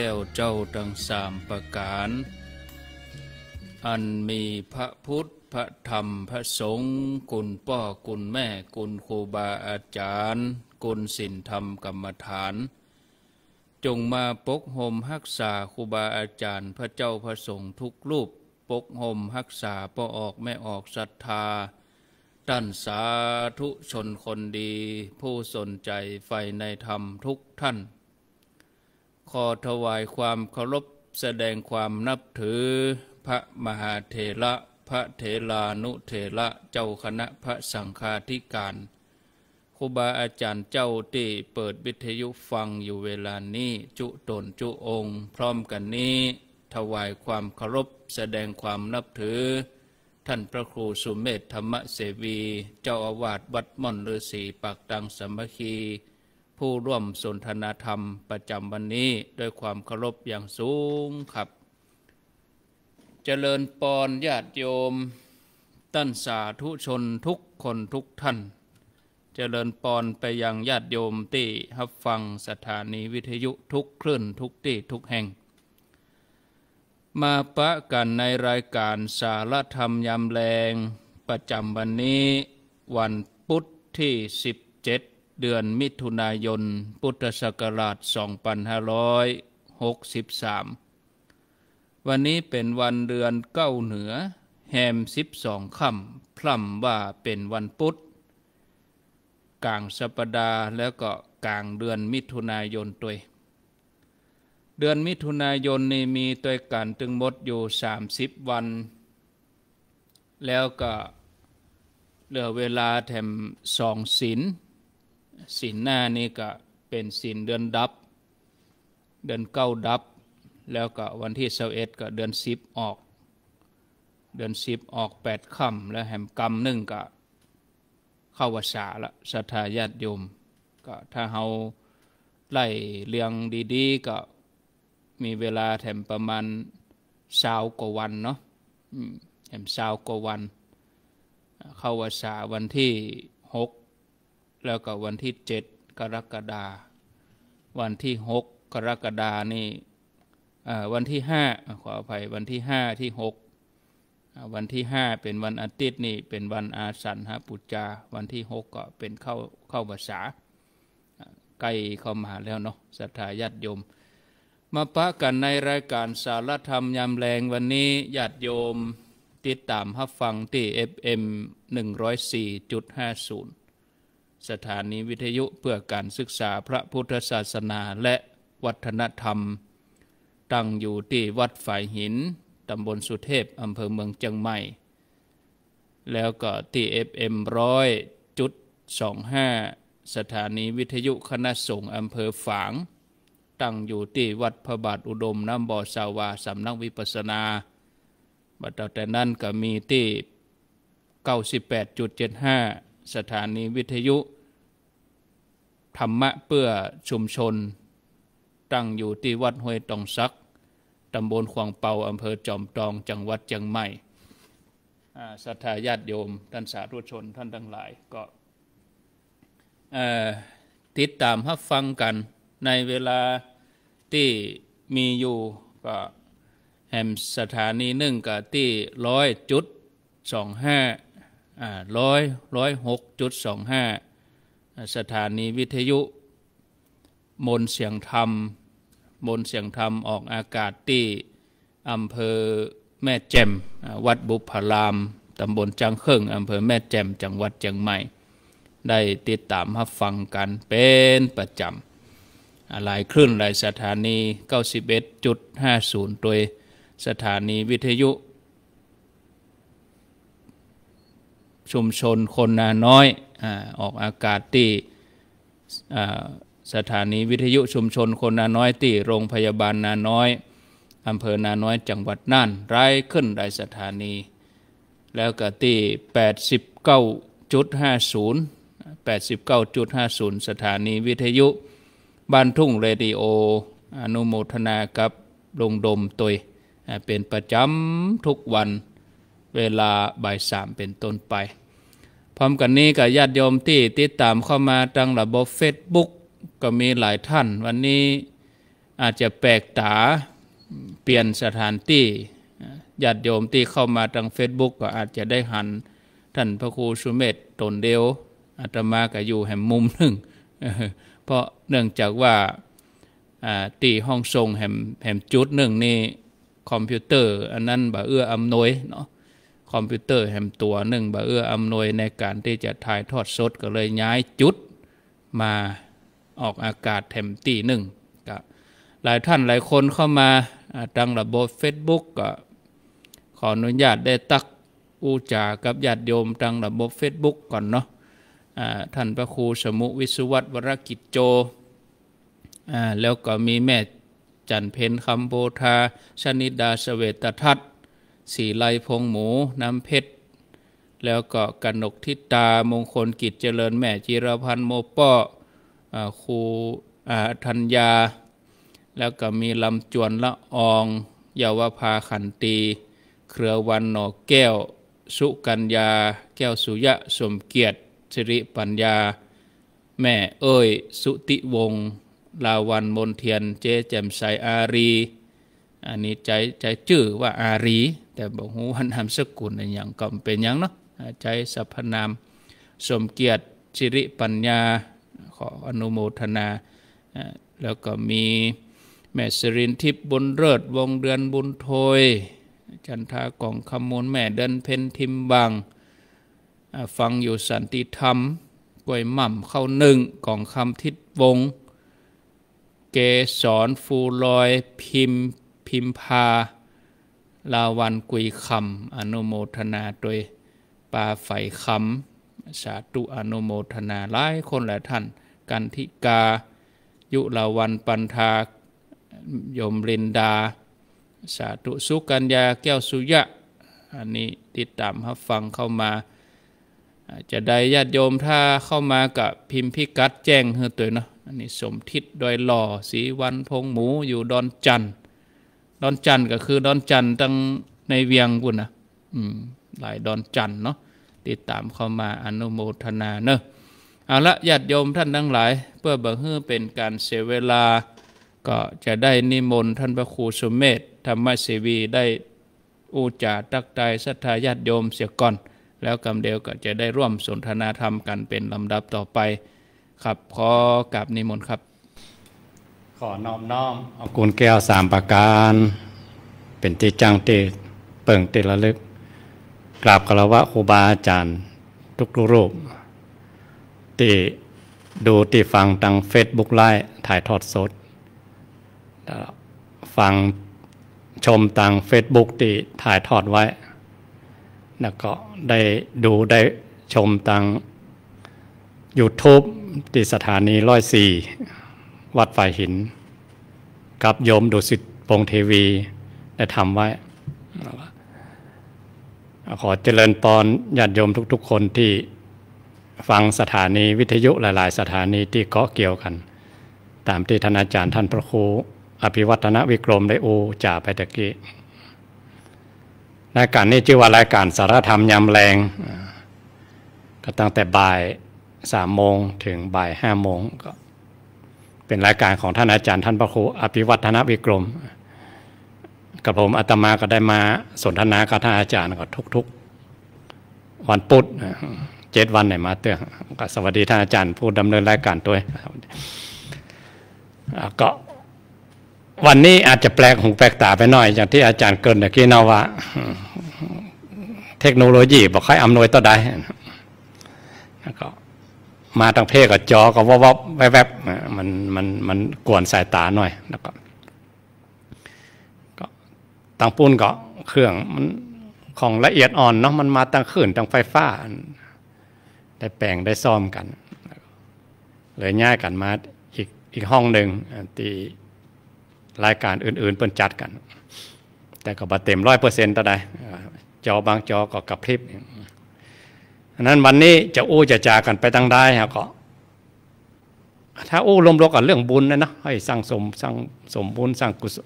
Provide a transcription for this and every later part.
แก้วเจ้าทั้งสามประการ อันมีพระพุทธ พระธรรม พระสงฆ์ คุณพ่อ คุณแม่ คุณครูบาอาจารย์ คุณศิลธรรมกรรมฐาน จงมาปกห่มหักษาครูบาอาจารย์พระเจ้าพระสงฆ์ทุกรูป ปกห่มหักษาพ่อออกแม่ออกศรัทธา ท่านสาธุชนคนดี ผู้สนใจใฝ่ในธรรมทุกท่านขอถวายความเคารพแสดงความนับถือ พระมหาเถระพระเถรานุเถระเจ้าคณะพระสังฆาธิการครูบาอาจารย์เจ้าที่เปิดวิทยุฟังอยู่เวลานี้ จุตนจุองค์ พร้อมกันนี้ ถวายความเคารพแสดงความนับถือ ท่านพระครูสุเมธธรรมเสวี เจ้า อาวาสวัดม่อนฤาษีปากดังสมัคคีผู้ร่วมสนทนาธรรมประจำวันนี้ ด้วยความเคารพอย่างสูงครับ เจริญปอนญาติโยม ตั้นสาธุชนทุกคนทุกท่าน เจริญปอนไปยังญาติโยมที่รับฟังสถานีวิทยุทุกคลื่นทุกที่ทุกแห่ง มาปะกันในรายการสารธรรมยำแรงประจำวันนี้วันพุทธที่ 17เดือนมิถุนายนพุทธศักราช2563 วันนี้เป็นวันเดือนเก้าเหนือแฮมสิบสองค่ำพร่ำว่าเป็นวันพุธกลางสัปดาห์แล้วก็กลางเดือนมิถุนายนตัวเดือนมิถุนายนนี่มีตัวการตึงหมดอยู่ 30 วัน แล้วก็เหลือเวลาแถมสองศีลสินหน้านี่ก็เป็นสินเดือนดับ เดือนเก้าดับ แล้วก็วันที่เซเอ็ดก็เดือนสิบออก เดือนสิบออกแปดค่ำแล้วแหมกรรมนึ่งก็ เข้าวสาละสัทธาญาติโยมก็ถ้าเฮาไล่เลียงดีๆ ก็ มีเวลาแถมประมาณสาวกววันเนาะแถมสาวกวัน เข้าวสาวันที่หกแล้วก็วันที่เจ็ดกรกฎาวันที่หกกรกฎานี่วันที่ห้าขออภัยวันที่ห้าที่หกวันที่ห้าเป็นวันอาทิตย์นี่เป็นวันอาสันหปุจจาวันที่หกก็เป็นเข้าเข้าภาษาใกล้เข้ามาแล้วเนาะศรัทธาญาติโยมมาพะกันในรายการสารธรรมยามแรงวันนี้ญาติโยมติดตามรับฟังที่ FM 104.50สถานีวิทยุเพื่อการศึกษาพระพุทธศาสนาและวัฒนธรรม ตั้งอยู่ที่วัดฝ่ายหิน ตำบลสุเทพ อำเภอเมืองจังใหม่ แล้วก็ที่ FM ร้อยจุดสองห้าสถานีวิทยุคณะสงฆ์อำเภอฝาง ตั้งอยู่ที่วัดพระบาทอุดม น้ำบ่อสาวาสำนักวิปัสนาบัดแต่นั้นก็มีที่ 98.75 สถานีวิทยุธรรมะเพื่อชุมชนตั้งอยู่ที่วัดห้วยตองซัก ตำบลขวางเปาอำเภอจอมตองจังหวัดเชียงใหม่ศรัทธาญาติโยมท่านสาธุชนท่านทั้งหลายก็ติดตามรับฟังกัน ในเวลาที่มีอยู่ก็แห่งสถานีหนึ่งกับที่ร้อยจุดสองห้าร้อยร้อยหกจุดสองห้าสถานีวิทยุมนเสียงธรรมมนเสียงธรรมออกอากาศที่อำเภอแม่แจ่มวัดบุพาราม ตำบลจังเครืองอำเภอแม่แจ่มจังหวัดเชียงใหม่ ได้ติดตามรับฟังกันเป็นประจำ หลายคลื่นหลายสถานี 91.50 โดยสถานีวิทยุ ชุมชนคนนาน้อยออกอากาศที่สถานีวิทยุชุมชนคนนาน้อยที่โรงพยาบาลนาน้อย อำเภอนาน้อย จังหวัดน่านรายขึ้นได้สถานี แล้วก็ที่89.50 89.50 สถานีวิทยุบ้านทุ่งเรดิโอ อนุโมทนากับลงดมตยเป็นประจำทุกวันเวลาบ่ายสามเป็นต้นไปพร้อมกันนี้กับญาติโยมที่ติดตามเข้ามาทางระบบเฟซบุ๊กก็มีหลายท่าน วันนี้อาจจะแปลกตาเปลี่ยนสถานที่ญาติโยมที่เข้ามาทางเฟซบุ๊กก็อาจจะได้หันท่านพระครูสุเมธตนเดียว อาตมาก็อยู่แห่งมุมหนึ่งเพราะเนื่องจากว่าตีห้องทรงแห่งแห่งจุดหนึ่งนี่คอมพิวเตอร์อันนั้นบ่เอื้ออำนวยเนาะคอมพิวเตอร์แห่มตัวหนึ่งบ่เอื้ออำนวยในการที่จะถ่ายทอดสดก็เลยย้ายจุดมาออกอากาศแถมตีหนึ่งก็หลายท่านหลายคนเข้ามา ตั้งระบบ Facebook ก็ขออนุญาตได้ตัก อูจากับญาติโยมตั้งระบบ Facebook ก่อนเนาะท่านพระครูสมุวิสุวัตวรกิจโจ แล้วก็มีแม่จันเพนคำโบธาชนิดาสเวตทัตสีไลพงหมูน้ำเพชรแล้วก็กนกทิตามงคลกิจเจริญแม่จิรพันธ์โมป้อครูธัญญา แล้วก็มีลำจวนละอองเยาวภาขันตี เครือวันหนอแก้วสุกัญญา แก้วสุยะ สมเกียรติสิริปัญญา แม่เอ้ยสุติวงศ์ลาวันมนเทียนเจเแจมใสอารี อันนี้ใจใจจื่อว่าอารีแต่บอกหูว่นนามสกุลในอย่างก็เป็นอย่างเนาะใช้สรรพนามสมเกียรติสิริปัญญาขออนุโมทนา แล้วก็มีแม่สิรินทิพย์บุญเริศวงเดือนบุญโทย จันทากองคำมูลแม่เดินเพนทิมบัง ฟังอยู่สันติธรรมกวยหม่ำเข้าหนึ่ง กองคำทิศวง เกสรฟูลอยพิมพิมพาลาวันกุยคำอนุโมทนาโดยปาไฝ่คำสาธุอนุโมทนาหลายคนหลายท่านกันทิกา ยุลาวันปันทายมรินดา สาธุสุกัญญาแก้วสุยะ อันนี้ติดตามครับฟังเข้ามา จะได้ญาติโยมถ้าเข้ามากับ พิมพ์พิกัดแจ้งเฮ้ตัวเนาะอันนี้สมทิศดอยหล่อ สีวันพงหมูอยู่ดอนจันทร์ดอนจันก็คือดอนจันตั้งในเวียงบุญนะหลายดอนจันเนาะติดตามเข้ามาอนุโมทนาเนอะเอาละญาติโยมท่านทั้งหลายเพื่อบังเฮือเป็นการเสียเวลาก็จะได้นิมนต์ท่านพระครูสุมเมธธรรมเสวีได้อุจาตักใจศรัทธาญาติโยมเสียก่อน แล้วกำเดียวก็จะได้ร่วมสนทนาธรรมกัน เป็นลำดับต่อไป ครับขอกราบนิมนต์ครับขอนอบน้อมเอากูลแก้วสามประการเป็นตีจังเตเปิงเตระลึก กราบคารวะครูบาอาจารย์ ทุกรูปตีดูตีฟังตังเฟซบุ๊กไลฟ์ถ่ายทอดสดฟังชมตังเฟซบุ๊กตีถ่ายทอดไว้ แล้วก็ได้ดูได้ชมตัง YouTube ที่สถานีร้อยสี่วัดฝ่ายหิน กับโยมดุสิตปงเทวี ได้ทำไว้ ขอเจริญปอนญาติโยมทุก ๆ คนที่ฟังสถานีวิทยุหลาย ๆ สถานีที่เกาะเกี่ยวกัน ตามที่ท่านอาจารย์ท่านพระครูอภิวัฒนวิกรมได้อูจ่าไปตะกี้รายการนี้ชื่อว่ารายการสารธรรมยำแรง ก็ตั้งแต่บ่ายสามโมงถึงบ่ายห้าโมงก็เป็นรายการของท่านอาจารย์ท่านพระครูอภิวัฒนวิกรม กับผมอาตมาก็ได้มา สนทนากับท่านอาจารย์ก็ทุก ๆ วันพุธเจ็ดวันไหนมาเตือนก็สวัสดีท่านอาจารย์ผู้ดำเนินรายการด้วย ก็วันนี้อาจจะแปลกหูแปลกตาไปหน่อย อย่างที่อาจารย์เกินตะกี้นาว่า เทคโนโลยีบอกค่อยอำนวยต่อได้ก็มาทางเพศกับจอก็วับวบแวบแวบมันมันมันกวนสายตาหน่อยแล้วก็ก็ตังปุ้นก็เครื่องมันของละเอียดอ่อนเนาะมันมาตั้งขืนตั้งไฟฟ้า ได้แปลง ได้ซ่อมกัน เลยง่ายกัน มาอีกอีกห้องหนึ่งตีรายการอื่น ๆ เปิ้นจัดกัน แต่ก็บาเต็มร้อยเปอร์เซ็นต์ต่อใดจอบางจอ ก็กระพริบนั้นวันนี้จะโอ้จะจากันไปตั้งได้ฮะก็ถ้าโอ้ลมลกกับเรื่องบุญนะนะให้สร้างสมสร้างสมบุญสร้างกุศ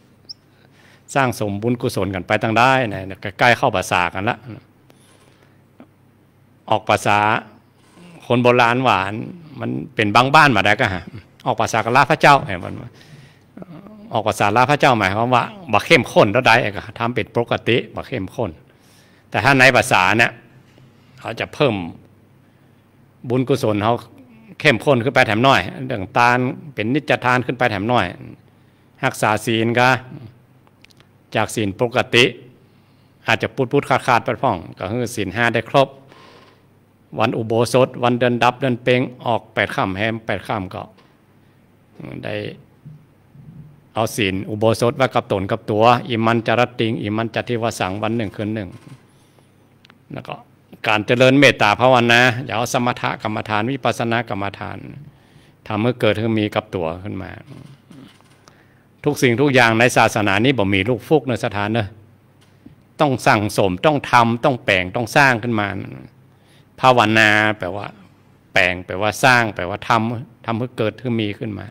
สร้างสมบุญกุศลกันไปตั้งได้นะใกล้เข้าภาษากันละออกภาษาคนโบราณหวานมันเป็นบางบ้านมาได้ก็ฮะออกภาษากัลาพระเจ้าเห็นมันออกภาษาลาพระเจ้าหมายความว่าบะเข้มข้นแล้วได้ก็ทำเป็นปกติบะเข้มข้นแต่ถ้าในภาษาเนี่ยเขาจะเพิ่มบุญกุศลเขาเข้มข้นขึ้นไปแถมน้อยเรื่องตาลเป็นนิจทานขึ้นไปแถมน้อย รักษาศีลก็จากศีลปกติอาจจะพูดพูดขาดขาดไปพ่องก็คือศีลห้าได้ครบ วันอุโบสถ วันเดินดับเดินเปงออกแปดข้ามแฮมแปดข้ามก็ได้ เอาศีลอุโบสถไว้กับตนกับตัวอิมันจรติงอิมันจติวสังวันหนึ่งคืนหนึ่งแล้วก็การเจริญเมตตาภาวนาอย่าเอาสมถกรรมฐานวิปัสสนากรรมฐานทำให้เกิดให้มีกับตัวขึ้นมา ทุกสิ่งทุกอย่างในศาสนานี้บ่มีลูกฟุกในสถานเนอะต้องสั่งสมต้องทำต้องแปลงต้องสร้างขึ้นมาภาวนาแปลว่า แปลงแปลว่าสร้าง แปลว่าทำทำให้เกิดให้มีขึ้นมา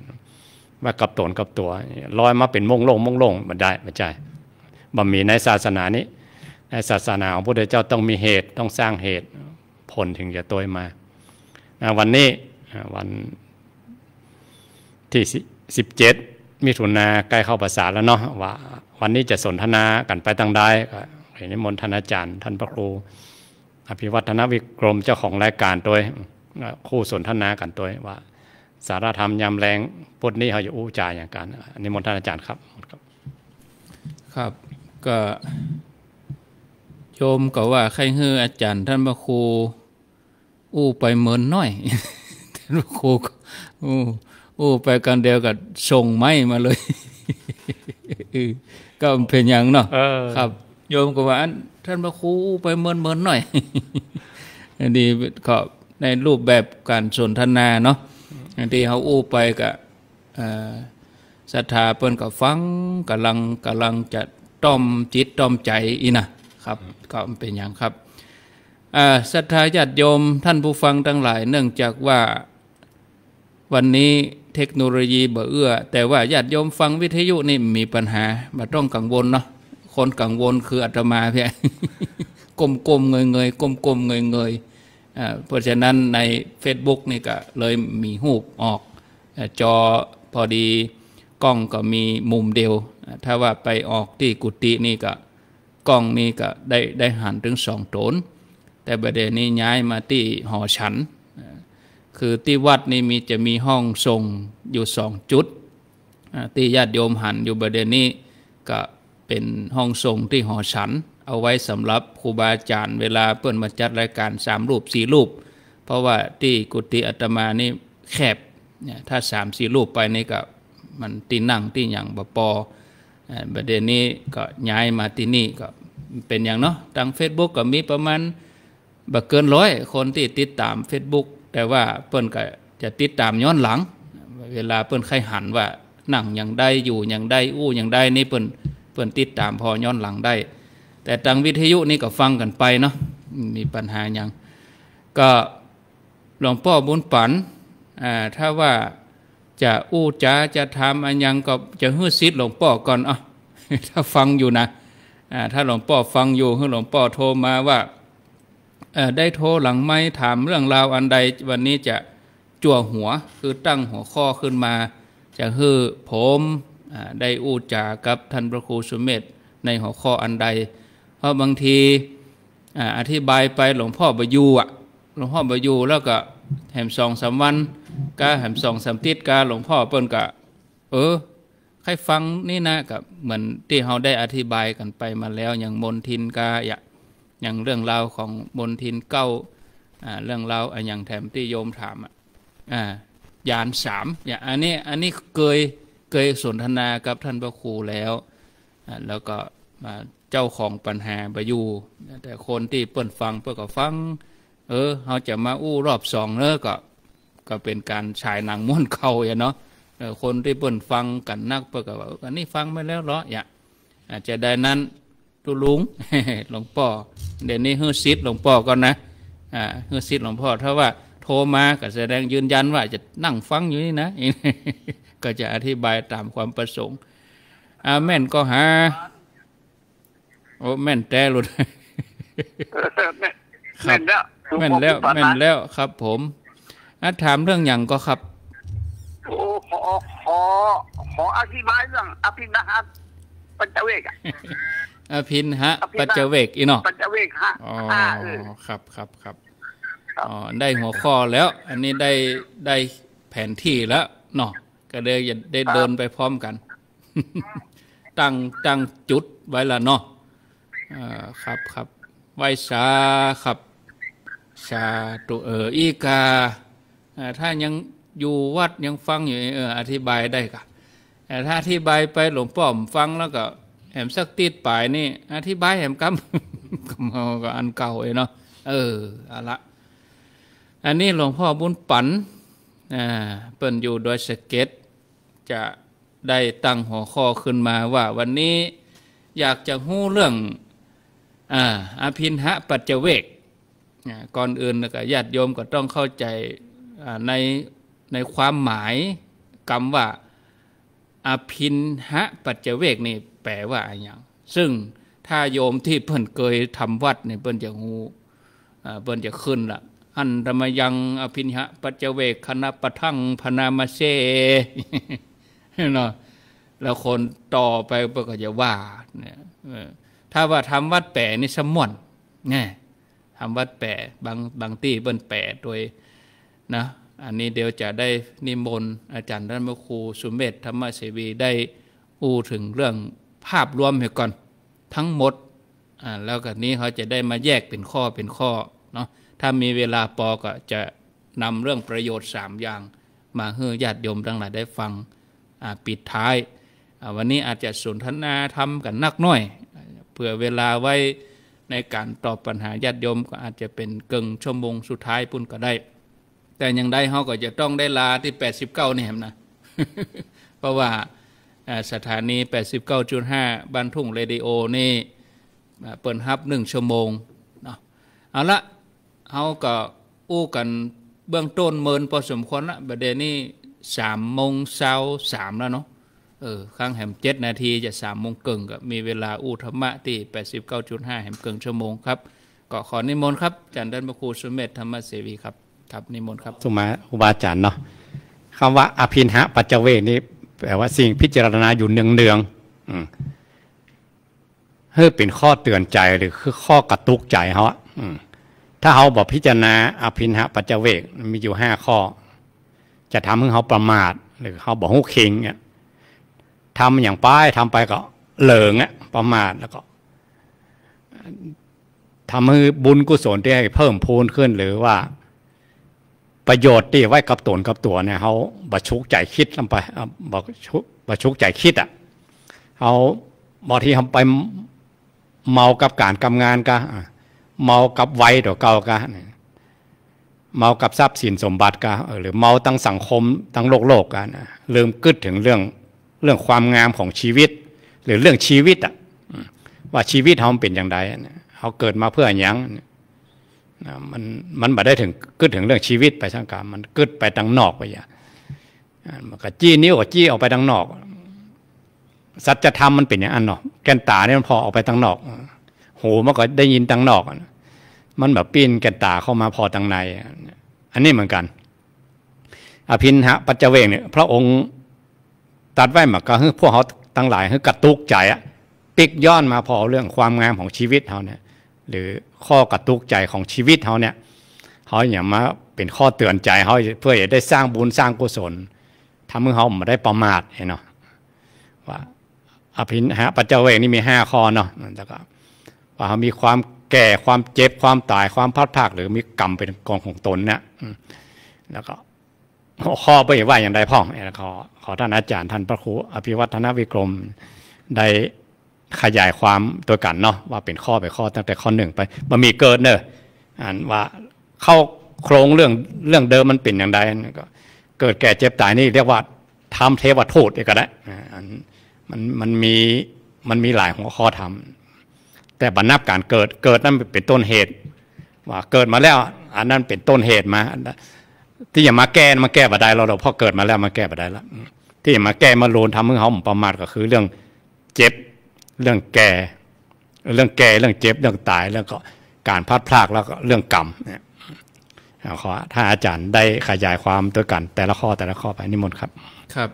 ว่ากับตนกับตัวลอยมาเป็นมงโลง มงโลงมันได้ไม่ใช่บ่มีในศาสนานี้ศาสนาของพระเจ้าต้องมีเหตุต้องสร้างเหตุผลถึงจะตัวมา วันนี้วันที่สิบเจ็ดมิถุนาใกล้เข้าภาษาแล้วเนาะว่า วันนี้จะสนทนากันไปตั้งได้เห็นมนท่านอาจารย์ท่านพระครู อภิวัฒนวิกรมเจ้าของรายการตัวคู่สนทนากันตัวว่า สารธรรมยามแรงปุณนี้เขาจะอู้จ่ายอย่างการนิมนท่านอาจารย์ครับ ครับก็จมก็ว่าใครเฮออาจารย์ ท่านพระครู อู้ไปเหมือนน้อยท่านพระครูอู้อู้ไปกันเดียวกับส่งไม้มาเลย ก็เป็นอย่างเนาะครับ โยมก็ว่า ท่านพระครูอู้ไปเหมือนเหมือนหน่อย อันนี้ก็ในรูปแบบการสนทนาเนาะ อันที่เขาอู้ไปกับศรัทธาเปิ้นก็ฟังกำลังกำลังจะต้อมจิตต้อมใจอีน่ะครับก็เป็นอย่างครับศรัทธาญาติโยมท่านผู้ฟังทั้งหลาย เนื่องจากว่าวันนี้เทคโนโลยีเบื่อเอื้อ แต่ว่าญาติโยมฟังวิทยุนี่มีปัญหามาต้องกังวลเนาะคนกังวลคืออาตมาเพียกลมๆเงยเงยกลมๆเงยเงยเพราะฉะนั้นใน Facebook นี่ก็เลยมีหูบออก จอพอดีกล้องก็มีมุมเดียว ถ้าว่าไปออกที่กุฏินี่ก็กล่องนี้ก็ได้ได้หันถึงสองโถนแต่ประเดี๋ยวนี้ย้ายมาที่หอฉัน คือที่วัดนี้มีจะมีห้องทรงอยู่สองจุดที่ญาติโยมหันอยู่ประเดี๋ยวนี้ก็เป็นห้องทรงที่หอฉัน เอาไว้สำหรับครูบาอาจารย์เวลาเพื่อนมาจัดรายการสามรูปสี่รูป เพราะว่าที่กุฏิอัตมานี่แคบเนี่ยถ้าสามสี่รูปไปนี่ก็มันตีนั่งตีอย่างบปอประเด็นนี้ก็ย้ายมาที่นี่ก็เป็นอย่างเนาะทาง Facebook ก็มีประมาณบักเกินร้อยคนที่ติดตาม Facebook แต่ว่าเปิ่นก็จะติดตามย้อนหลัง เวลาเปิ่นใครหันว่านั่งอย่างใดอยู่อย่างใดอู้อย่างใดนี่เปิ่นเปิ่นติดตามพอย้อนหลังได้ แต่ทางวิทยุนี่ก็ฟังกันไปเนาะมีปัญหาอย่างก็หลวงพ่อบุญปันถ้าว่าจะอู้จ้าจะทำอันยังก็จะฮือซิดหลวงป่อก่อนอ่ะถ้าฟังอยู่นะถ้าหลวงป่อฟังอยู่ให้หลวงป่อโทรมาว่าได้โทรหลังไม่ถามเรื่องราวอันใดวันนี้จะจั่วหัวคือตั้งหัวข้อขึ้นมา จะฮือผมได้อู้จากับท่านพระครูสุเมศในหัวข้ออันใด เพราะบางทีอธิบายไปหลวงพ่อบายูอ่ะหลวงพ่อประยูแล้วก็แถมสองสามวันกาหันสองสามติดกาหลวงพ่อเปิ้นกะ เออ ใครฟังนี่นะกับเหมือนที่เราได้อธิบายกันไปมาแล้วอย่างมนทินกาอย่างเรื่องราวของมนทินเก้าเรื่องราวอย่างแถมที่โยมถามอ่ายานสามอย่างอันนี้อันนี้เคยเคยสนทนากับท่านพระครูแล้วแล้วก็มาเจ้าของปัญหาประยูแต่คนที่เปิ่นฟังเปิ่นก็ฟัง เออเขาจะมาอู้รอบสองเนอะก็ก็เป็นการฉายหนังม้วนเข่าอย่างเนาะคนที่เปิ่นฟังกันนักเพื่อก็บอกอันนี้ฟังไม่แล้วเหรออย่าอาจจะได้นั้นตุลุงหลวงพ่อเดี๋ยวนี้เฮือซิดหลวงพ่อก่อนนะเฮือซิดหลวงพ่อถ้าว่าโทรมา ก็แสดงยืนยันว่าจะนั่งฟังอยู่นี่นะก็จะอธิบายตามความประสงค์อาแม่นก็หาโอ้แม่นแต่หลุดแม่นแล้วแม่นแล้วแม่นแล้วครับ ผมอาถามเรื่องอย่างก็ครับโอ้ขอขอขออธิบายเรื่องอภินฮะปัจเวกอะอภินฮะปัจเวกอีนอปัจเวกฮะอ๋อ ครับครับครับอ๋อได้หัวข้อแล้ว อันนี้ได้ได้แผนที่แล้วเนาะก็เลยได้เดินไปพร้อมกัน ตั้งตั้งจุดไว้ละเนาะอ่าครับครับไว้ชาครับ ชาตุเออ อีกาถ้ายังอยู่วัดยังฟังอยู่เอออธิบายได้ค่ะแต่ถ้าอธิบายไปหลวงพ่อมฟังแล้วก็ แหมสักติดปลายนี่อธิบายแหมกำกำเอาก็อันเก่าเลยเนาะเอออะละ อันนี้หลวงพ่อบุญปันอ่าเปิ่นอยู่โดยสเก็ตจะได้ตั้งหัวข้อขึ้นมาว่าวันนี้อยากจะหู้เรื่องอาอภินหะปัจเจเวกก่อนอื่นนะก็ญาติโยมก็ต้องเข้าใจในในความหมายคำว่า อภินหะปัจเจเวกนี่แปลว่าอะไรอย่างซึ่งถ้าโยมที่เพิ่นเคยทำวัดนี่เพิ่นจะหูเพิ่นจะขึ้นละอันธรรมยังอภินหะปัจเจเวกคณะปะทังพนามาเซเนาะ แล้วคนต่อไปก็จะว่า เนี่ยถ้าว่าทำวัดแปะนี่สมมตนไง่ทำวัดแปะบางบางที่เบิ้นแปะโดยนะอันนี้เดี๋ยวจะได้นิมนต์อาจารย์ท่านพระครูสุมเมธธรรมเสวีได้อู้ถึงเรื่องภาพรวมเหุก่อนทั้งหมดอ่าแล้วกันนี้เขาจะได้มาแยกเป็นข้อเป็นข้อเนาะถ้ามีเวลาปอก็จะนำเรื่องประโยชน์สามอย่างมาเฮ้ญาติโยมทั้งหลายได้ฟังปิดท้าย วันนี้อาจจะสนทนาธรรมกันนักน้อยเผื่อเวลาไว้ในการตอบปัญหาญาติโยมก็อาจจะเป็นเกิงชั่วโมงสุดท้ายปุ่นก็ได้แต่อย่างใดเขาก็จะต้องได้ลาที่แปดสิบเก้นี่ยนะ เพราะว่าสถานีแปดสิบเก้าจุดห้าบันทุ่งเรดิโอนี่เปิดฮับหนึ่งชั่วโมงเนาะเอาละเขาก็อู้กันเบื้องต้นเมินพอสมควรละประเด็นนี้สามโมงเช้าสามแล้วเนาะเออข้างแหมเจ็ดนาทีจะสามโมงเกินก็มีเวลาอู้ธรรมะที่แปดดสิบเก้าจุห้าแหมเกินชั่วโมงครับ ก็ขอนิมนต์ครับจันดันบะคูสมเมธธรรมเสวีครับครับนิมนต์ครับสุมาอุบาจารย์เนาะคำว่าอภินหะปัจเจเวนี้แปลว่าสิ่งพิจารณาอยู่เนืองเนืองเฮ้เป็นข้อเตือนใจ หรือคือข้อกระตุกใจเขาถ้าเขาบอกพิจารณาอภินหะปัจเจเวก มีอยู่ห้าข้อ จะทำให้เขาประมาทหรือเขาบอกหุเคิงเนี่ยทำอย่างป้ายทำไปก็เหลิงอะประมาทแล้วก็ทำให้บุญกุศลได้เพิ่มพูนขึ้นหรือว่าประโยชน์ที่ไว้กับตนกับตัวเนี่ยเขาบัชุกใจคิดลำไปบัชุกบัชุกใจคิดอ่ะเขาบางทีทำไปเมากับการกำงานกะเมากับไว้ตัวเก่ากะเมากับทรัพย์สินสมบัติกะหรือเมาตั้งสังคมตั้งโลกโลกกันลืมกึดถึงเรื่องเรื่องความงามของชีวิต หรือเรื่องชีวิตอ่ะว่าชีวิตเขาเป็นอย่างไรเขาเกิดมาเพื่ออย่างมันมันบาได้ถึงกึดถึงเรื่องชีวิตไปสังกามันกึดไปทางนอกไปอย่างมันก็จี้นิ้วก็จี้ออกไปทางนอก สัจธรรมมันเป็นอย่างอันเนาะแกนตาเนี่ยมันพอออกไปทางนอก หูมันก็ได้ยินทางนอกมันแบบปีนแกนตาเข้ามาพอทางใน อันนี้เหมือนกันอภินหะปัจเจเวงเนี่ย พระองค์ตัดไว้มาก็ให้พวกเขาทั้งหลายให้กระตุกใจอะปิกย้อนมาพอเรื่องความงามของชีวิตเขาเนี่ย หรือข้อกระตุกใจของชีวิตเขาเนี่ยเขาอย่างมาเป็นข้อเตือนใจเขาเพื่อจะได้สร้างบุญสร้างกุศลทำให้เขาไม่ได้ประมาทเนาะว่าอภินหาปัจเจเวกนี่มีห้าข้อเนาะแล้วก็ว่าเขามีความแก่ความเจ็บความตายความพัดภาคหรือมีกรรมเป็นกองของตนเนี่ยแล้วก็ข้อไปว่าอย่างใดพ่องขอขอท่านอาจารย์ท่านพระครู อภิวัฒนวิกรมได้ขยายความตัวกันเนาะว่าเป็นข้อไปข้อตั้งแต่ข้อหนึ่งไปบะมีเกิดเนอะอ่านว่าเข้าโครงเรื่องเรื่องเดิมมันเป็นอย่างไรก็ เกิดแก่เจ็บตายนี่ เรียกว่าทำเทวทูโทษก็ได้มันมันมีมันมีหลายหัวข้อทำแต่บรรณับการเกิดเกิดนั่นเป็นต้นเหตุ ว่าเกิดมาแล้ว อันนั้นเป็นต้นเหตุมาที่อย่ามาแก้มาแก้บัดได้เราเราพอเกิดมาแล้วมาแก้บัดได้ละที่อย่ามาแก้มาโลนทำให้เขาประมาทก็คือเรื่องเจ็บเรื่องแก่เรื่องแก่เรื่องเจ็บเรื่องตายแล้วก็การพัดพลาก แล้วก็เรื่องกรรมเนี่ยขอถ้าอาจารย์ได้ขยายความตัวกันแต่ละข้อแต่ละข้อไปนิมนต์ครับ ครับ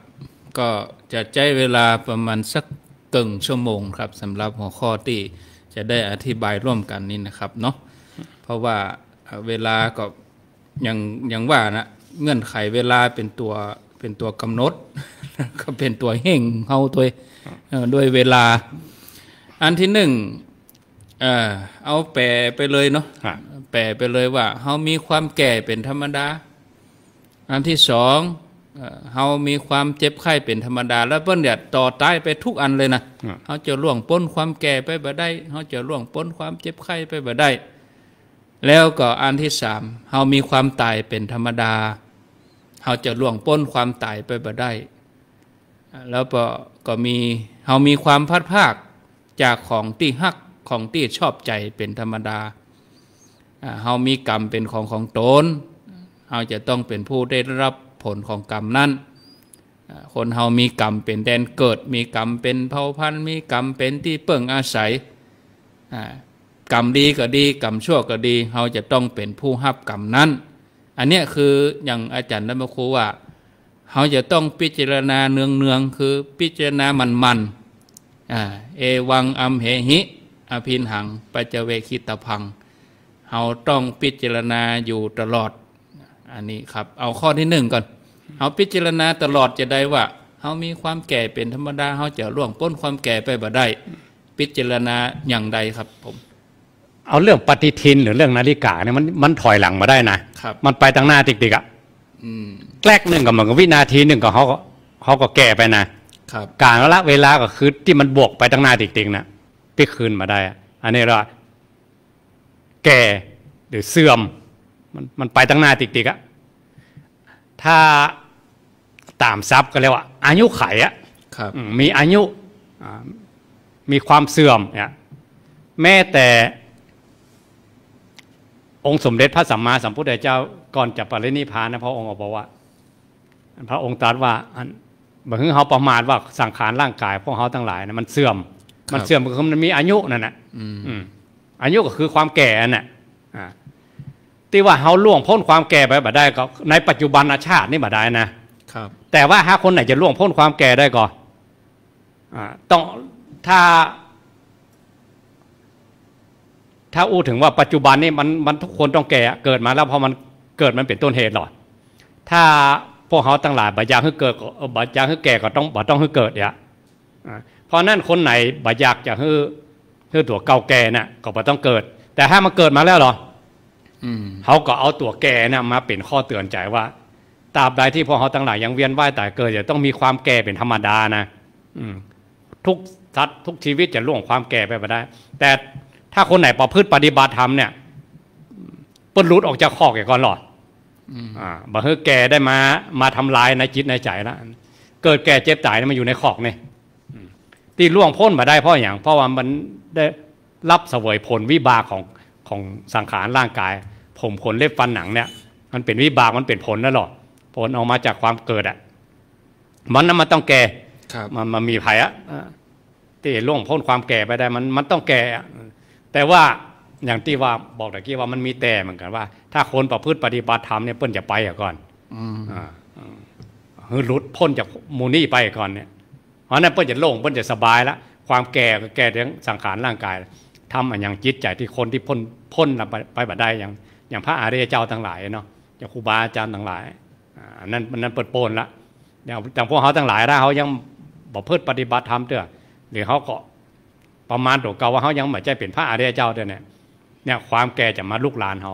ก็จะใช้เวลาประมาณสักกึ่งชั่วโมงครับสำหรับหัวข้อที่จะได้อธิบายร่วมกันนี่นะครับเนาะเพราะว่าเวลาก็ยังยังว่านะเงื่อนไขเวลาเป็นตัวเป็นตัวกำหนด ก็เป็นตัวเห่งเฮาตัวด้วยเวลาอันที่หนึ่งเอาแปลไปเลยเนาะ แปลไปเลยว่าเฮามีความแก่เป็นธรรมดา อันที่สองเฮามีความเจ็บไข้เป็นธรรมดา แล้วเปิ้นเดียยต่อตายไปทุกอันเลยนะเฮาจะล่วงพ้นความแก่ไปบ่ได้เฮาจะล่วงพ้นความเจ็บไข้ไปบ่ได้ แล้วก็อันที่สามเฮามีความตายเป็นธรรมดาเฮาจะล่วงพ้นความตายไปบ่ได้ แล้วก็ก็มีเฮามีความพัดภาคจากของที่ฮักของที่ชอบใจเป็นธรรมดาเฮา มีกรรมเป็นของของตนเฮาจะต้องเป็นผู้ได้รับผลของกรรมนั้นคนเฮามีกรรมเป็นแดนเกิด มีกรรมเป็นเผ่าพันธุ์มีกรรมเป็นที่เปิ่งอาศัย กรรมดีก็ดีกรรมชั่วก็ดี เฮาจะต้องเป็นผู้หับกรรมนั้นอันนี้คืออย่างอาจารย์นัมครูว่า เฮาจะต้องพิจารณาเนืองเนืองคือพิจารณามันมันเอวังอัมเหหิอภินหังปัจเวคิตพังเฮาต้องพิจารณาอยู่ตลอด อันนี้ครับ เอาข้อที่หนึ่งก่อนเฮาพิจารณาตลอดจะได้ว่าเฮามีความแก่เป็นธรรมดาเฮาจะล่วงพ้นความแก่ไปบ่ได้ พิจารณาอย่างใดครับผม เอาเรื่องปฏิทินหรือเรื่องนาฬิกาเนี่ยมันมันถอยหลังมาได้นะมันไปตั้งหน้าติกกอ่ะแกลกหนึ่งกับมันก็วินาทีหนึ่งกับเขาเขาก็แก่ไปนะการละเวลาก็คือที่มันบวกไปตั้งหน้าติงๆนะพปคืนมาได้ อันนี้เราแก่หรือเสื่อม มันมันไปตั้งหน้าติ่งๆอะถ้าตามซับก็เรียกว่าอายุไขอะมีอายุ มีความเสื่อม เนี่ยแม้แต่ องค์สมเด็จพระสัมมาสัมพุทธเจ้าก่อนจะปรินิพพานนะพระองค์บอกว่าพระองค์ตรัสว่าบางทีเขาประมาทว่าสังขารร่างกายพวกเขาทั้งหลายนะมันเสื่อม มันเสื่อมคือมันมีอายุนั่นแหละอายุก็คือความแก่น่ะที่ว่าเขาล่วงพ้นความแก่ไปบ่ได้ ก็ ในปัจจุบันชาตินี่บ่ได้นะครับ แต่ว่าถ้าคนไหนจะล่วงพ้นความแก่ได้ก็ต้องถ้า ถ้าอู้ถึงว่าปัจจุบันนี่มันมันทุกคนต้องแก่เกิดมาแล้วพอมันเกิดมันเป็นต้นเหตุหรอถ้าวกเขาตั้งหลายบาดยากให้เกิดบาดยากให้แก่ก็ต้องบาต้องให้เกิดอย่าเพราะนั่นคนไหนบาดยากจะให้ให้ตัวเก่าแก่น่ะก็บาต้องเกิด แต่ถ้ามันเกิดมาแล้วหรอเขาก็เอาตัวแก่น่ะมาเป็นข้อเตือนใจว่าตราบใดที่พวกเขาตั้งหลายยังเวียนว่ายตายเกิดจะต้องมีความแก่เป็นธรรมดานะอืทุกทัดทุกชีวิตจะล่วงความแก่ไปไปได้ แต่ถ้าคนไหนประพฤติปฏิบัติธรรมเนี่ยปลดุดออกจากข้อแก่ก่อนหรอบ่เฮ้แก่ได้มา มาทำลายในจิตในใจละเกิดแก่เจ็บตายมันอยู่ในขอกเนี่ยที่ล่วงพ้นมาได้เพราะอย่างเพราะว่ามันได้รับเสวยผลวิบากของของสังขารร่างกาย ผมขนเล็บฟันหนังเนี่ยมันเป็นวิบากมันเป็นผลนั่นหรอผลออกมาจากความเกิดอ่ะ มันนั้นมันต้องแก่มันมันมีภัยอ่ะที่ล่วงพ้นความแก่ไปได้ มันมันต้องแก่แต่ว่าอย่างที่ว่าบอกตะกี้ว่ามันมีแต่เหมือนกันว่า ถ้าคนประพฤติปฏิบัติธรรมเนี่ยเปิ้นจะไปอะก่อน อืมอือหลุดพ้นจากมูนี่ไปก่อนเนี่ย เพราะนั้นเปิ้นจะโล่ง เปิ้นจะสบายละความแก่ก็แก่ทั้งสังขารร่างกายทำอย่างจิตใจที่คนที่พ้นพ้นไปบัดได้อย่างอย่างพระอาริยเจ้าทั้งหลายเนาะอย่างครูบาอาจารย์ทั้งหลายอนนั้นมันนั้นเปิดโปนละอย่างอย่างพวกเขาทั้งหลายถ้าเขายังบ่เพืดปฏิบัติธรรมเ้อะหรือเขาก็ประมาณตัวเก่าว่าเขายังไม่ใจเป็นพระอาริยเจ้าเ้อเนี่ยเนี่ยความแก่จะมาลุกลานเขา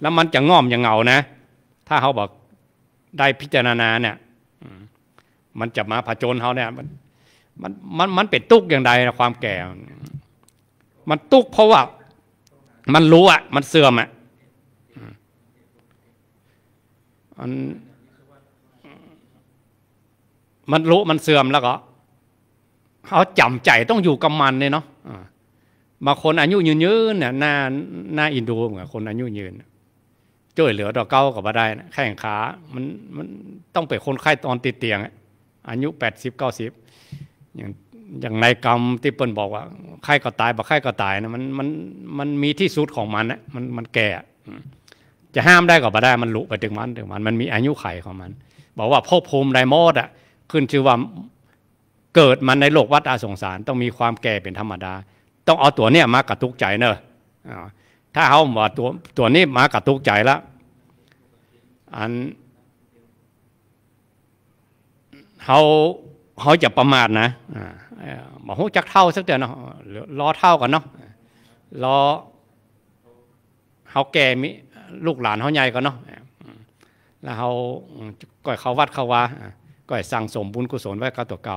แล้วมันจะง่อมอย่างเงานะ ถ้าเขาบอกได้พิจารณา เนี่ย มันจะมาผจญเขาเนี่ย มัน มัน มันมันเป็นตุกอย่างใดนะความแก่มันตุกเพราะว่า มันรู้อ่ะ มันเสื่อมอ่ะมันมันรู้มันเสื่อมแล้วก็ เขาจำใจต้องอยู่กับมันเลยเนาะมาคนอายุยืนยืนเนี่ยหน้าหน้าอินโดเหมือนคนอายุยืนช่วยเหลือต่อเก้ากับมาได้ แข้งขามันมันต้องเป็นคนไข้ตอนติดเตียงอายุแปดสิบเก้าสิบอย่างอย่างในกรรมที่เปิ้ลบอกว่าไข้ก็ตายบ่ไข้ก็ตายนะมันมันมันมีที่สุดของมันนะมันมันแก่ จะห้ามได้ก็บ่ได้มันลุไปถึงมัน ถึงมันมันมีอายุไขของมัน บอกว่าพบภูมิไดมอดอ่ะขึ้นชื่อว่าเกิดมันในโลกวัฏสงสารต้องมีความแก่เป็นธรรมดาต้องเอาตัวเนี้ยมากระตุกใจเนอะถ้าเขาบอกตัวตัวนี้ มากระตุกใจแล้วอันเขาเขาจะประมาทนะบอกโหจักเท่าสักเดือนเนาะรอเท่ากันเนาะรอเขาแก่มิลูกหลานเขาใหญ่กันเนาะ แล้วเขาก่อยเขาวัดเขาว่าก่อยสั่งสมบุญกุศลไว้กับตัวเก่า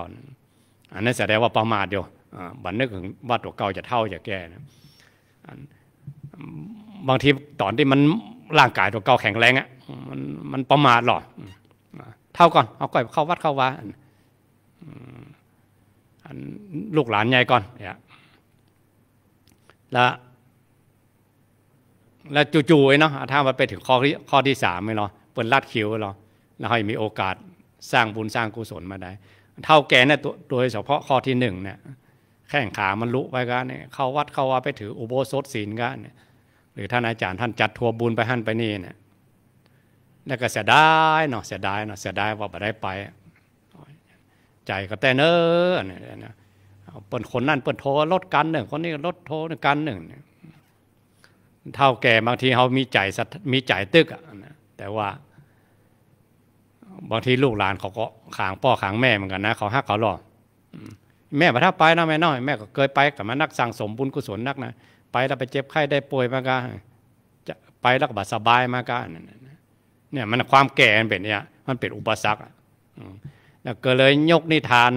อันนั้นแสดงว่าประมาทเดียวบันนึกถึงว่าตัวเก่าจะเท่าจะแก่นะบางทีตอนที่มันร่างกายตัวเก่าแข็งแรงอะ่ะมัน มันประมาทหรอเท่าก่อน เอาก่อยเข้าวัดเข้าวาอันลูกหลานใหญ่ก่อนเนี่ยแล้ว แล้วจู่ๆ้เนาะถ้ามันไปถึงข้อข้อที่สามไม่เนาะเปิดลาดคิวไอเนาะแล้วให้มีโอกาสสร้างบุญสร้างกุศลมาได้เท่าแกเนี่ยตัวโดยเฉพาะข้อที่หนึ่งเนี่ยแข้งขามันลุไปกันเนี่ย เข้าวัดเข้าว่าไปถืออุโบสถศีลกันเนี่ย หรือท่านอาจารย์ท่านจัดทัวร์บุญไปหั่นไปนี่เนี่ยแล้วก็เสียดายเนาะ เสียดายเนาะ เสียดายว่าไ่ได้ไป ใจก็แต่เนอเนี่ยนะเปิดคนนั่นเปิดโทรลดกันหนึ่ง คนนี้ลดโทรกันหนึ่ง เท่าแก่บางทีเขามีใจมีใจตึกอ่ะแต่ว่า บางทีลูกหลานเขาก็ขางพ่อขางแม่เหมือนกันนะ เขาหักเขาหลอแม่ปรถทัไปนะแม่น้อย แม่ก็เคยไปกับมานักสั่งสมบุญกุศลนักนะไปแล้วไปเจ็บไข้ได้ป่วยมากาจะไปแล้วก็บาสบายมากาเนี่ย มันความแก่เป็นเนี่ย มันเป็นอุปสรรคแล้วก็เลยยกนิทาน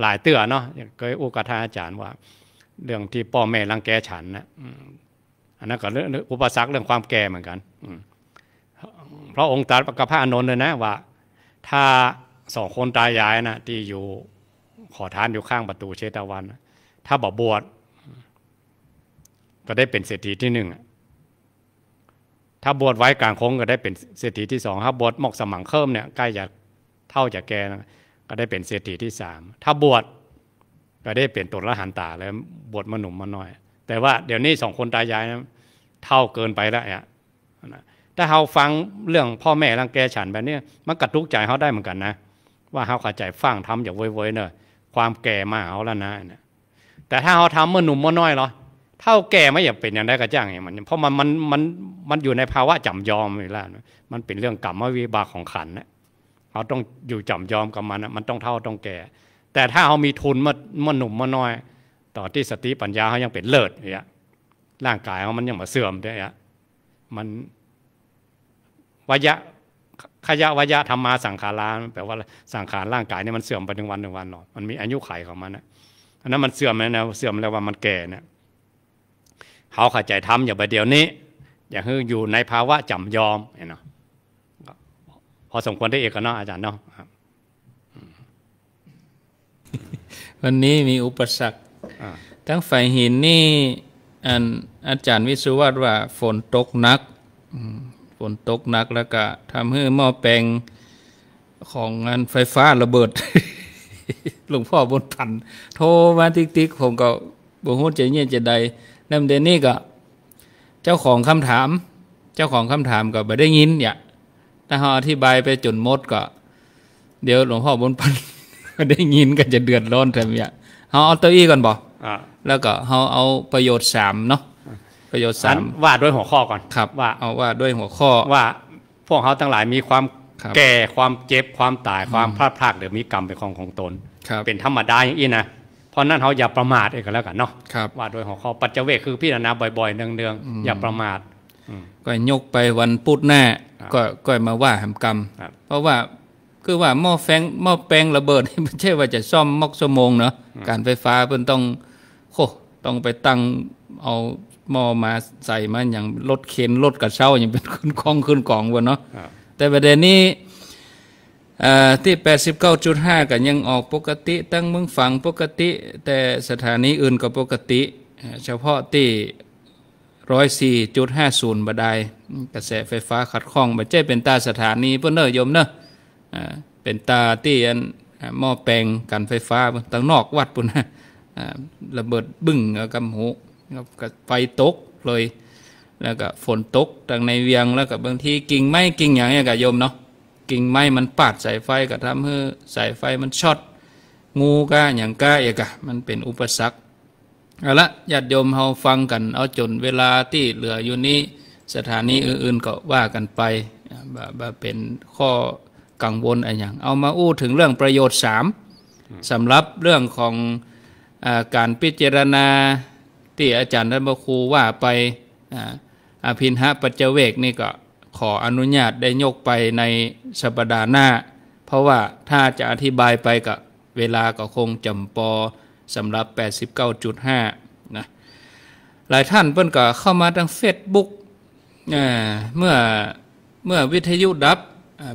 หลายเตื่อเนาะเคยอุกทาอาจารย์ว่า เรื่องที่พ่อแม่รังแกฉันนะอันนั้นก็เรื่องอุปสรรคเรื่องความแก่เหมือนกันเพราะองค์ตรัสกับพระอานนท์เลยนะว่า ถ้าสองคนตายายนะที่อยู่ขอทานอยู่ข้างประตูเชตวันถ้าบอกบวช ก็ได้เป็นเศรษฐีที่หนึ่งถ้าบวชไว้กลางคงก็ได้เป็นเศรษฐีที่สองถ้าบวชหมอกสมังเคิมเนี่ยใกล้จะเท่าจะแกนะก็ได้เป็นเศรษฐีที่สามถ้าบวชก็ได้เปลี่ยนตนละหันตาแล้ว บวชมาหนุ่มมาหน่อย แต่ว่าเดี๋ยวนี้สองคนตายายนะ เท่าเกินไปแล้วเนี่ยถ้าเราฟังเรื่องพ่อแม่รังแกฉันแบบนี้มันกระทุกใจเขาได้เหมือนกันนะว่าเขาข้าใจฟังทำอย่างเว้ยๆเนอะความแก่มาเอาแล้วนะแต่ถ้าเขาทำเมื่อหนุ่มเมื่อน้อยเหรอเท่าแก่ไม่อยากเป็นอย่างได้ก็จ้างอย่างมัน เพราะมันมันมันมันอยู่ในภาวะจำยอมอยู่แล้วมันเป็นเรื่องกรรมวิบากของขันนะเขาต้องอยู่จำยอมกับมันมันต้องเท่าต้องแก่ แต่ถ้าเขามีทุนเมื่อเมื่อหนุ่มเมื่อน้อยต่อที่สติปัญญาเขายังเป็นเลิศอย่างเงี้ยร่างกายเขามันยังมาเสื่อมเนี่ยมันวิยะขยะวยะธรรมาสังขารานแปลว่าสังขารร่างกายเนี่ยมันเสื่อมไปหนึ่งวันหนึ่งวันหนอมันมีอายุไขของมันนะอันนั้นมันเสื่อมแล้วนะเสื่อมแล้วว่ามันแก่เนี่ยเขาข้าใจทำอย่าไปเดี๋ยวนี้อย่าให้อยู่ในภาวะจำยอมเนาะพอสมควรได้เอกเนาะอาจารย์เนาะวันนี้มีอุปสรรคทั้งฝ่ายหินนี่อันอาจารย์วิสุวัตว่าฝนตกนักฝนตกหนักแล้วก็ทำให้หม้อแปลงของงานไฟฟ้าระเบิด หลวงพ่อบนพัน โทรมาติ๊กติ๊กผมก็บงหูใจเย็นใจใดนั่นเดนนี่ก็ เจ้าของคำถาม เจ้าของคำถามก็ไปได้ยิน เนี่ย ถ้าเขาอธิบายไปจนมดก็เดี๋ยวหลวงพ่อบนพันได้ยินก็จะเดือดร้อนทำเนี่ยเขาเอาเต้าอี้ก่อนบอกแล้วก็เขาเอาประโยชน์สามเนาะประโยชน์สามว่าด้วยหัวข้อก่อนครับ ว่าเอาว่าด้วยหัวข้อว่าพวกเขาทั้งหลายมีความแก่ความเจ็บความตายความพลาดพลาดหรือมีกรรมเป็นของของตนเป็นธรรมดาอย่างนี้นะ เพราะนั่นเขาอย่าประมาทเองก็แล้วกันเนาะว่าโดยหัวข้อปัจเจเวกคือพ่นานาบ่อยๆเนืองๆอย่าประมาทก็ยกไปวันพุธหน้า ก็ก็มาว่าหำกรรม เพราะว่าคือว่าหม้อแฟงหม้อแปลงระเบิดไม่ใช่ว่าจะซ่อมมอกสมงเนาะการไฟฟ้าเพิ่นต้องโคต้องไปตั้งเอามอมาใส่มันอย่างรถเข็นรถกระเช้าอย่างเป็นขึ้นลองขึ้นกล่องวะนเนาะแต่ประเด็นนี้ที่แปดสิบเก้าจุดห้ากันยังออกปกติ ตั้งมึงฝังปกติ แต่สถานีอื่นก็ปกติ เฉพาะที่ร้อยสี่จุดห้าศูนย์บดายกระแสไฟฟ้าขัดข้องบัจเจเป็นตาสถานีเพื่อนเนร์ยมเนอะเป็นตาที่อันหม้อแปลงการไฟฟ้าต่างนอกวัดปุ่นนะระเบิดบึ้งกำหูก็ไฟตกเลยแล้วก็ฝนตกทางในเวียงแล้วก็บางทีกิ่งไม้กิ่งอย่างเงี้ยกับโยมเนาะกิ่งไม้มันปาดสายไฟก็ทำให้สายไฟมันช็อตงูก็อย่างก้าเอกะมันเป็นอุปสรรคเอาละญาติโยมเฮาฟังกัน เอาจนเวลาที่เหลืออยู่นี้สถานีอื่น ๆ ก็ว่ากันไปบ่เป็นข้อกังวลอะไรอย่างเอามาอู้ถึงเรื่องประโยชน์สามสำหรับเรื่องของอการพิจารณาที่อาจารย์รัตนครูว่าไปอภินหะปัจเจเวกนี่ก็ขออนุญาตได้ยกไปในสัปดาห์หน้า เพราะว่าถ้าจะอธิบายไปกับเวลาก็คงจำปอสำหรับ 89.5นะหลายท่านเพิ่นก็เข้ามาทางเฟซบุ๊กเมื่อเมื่อวิทยุดับ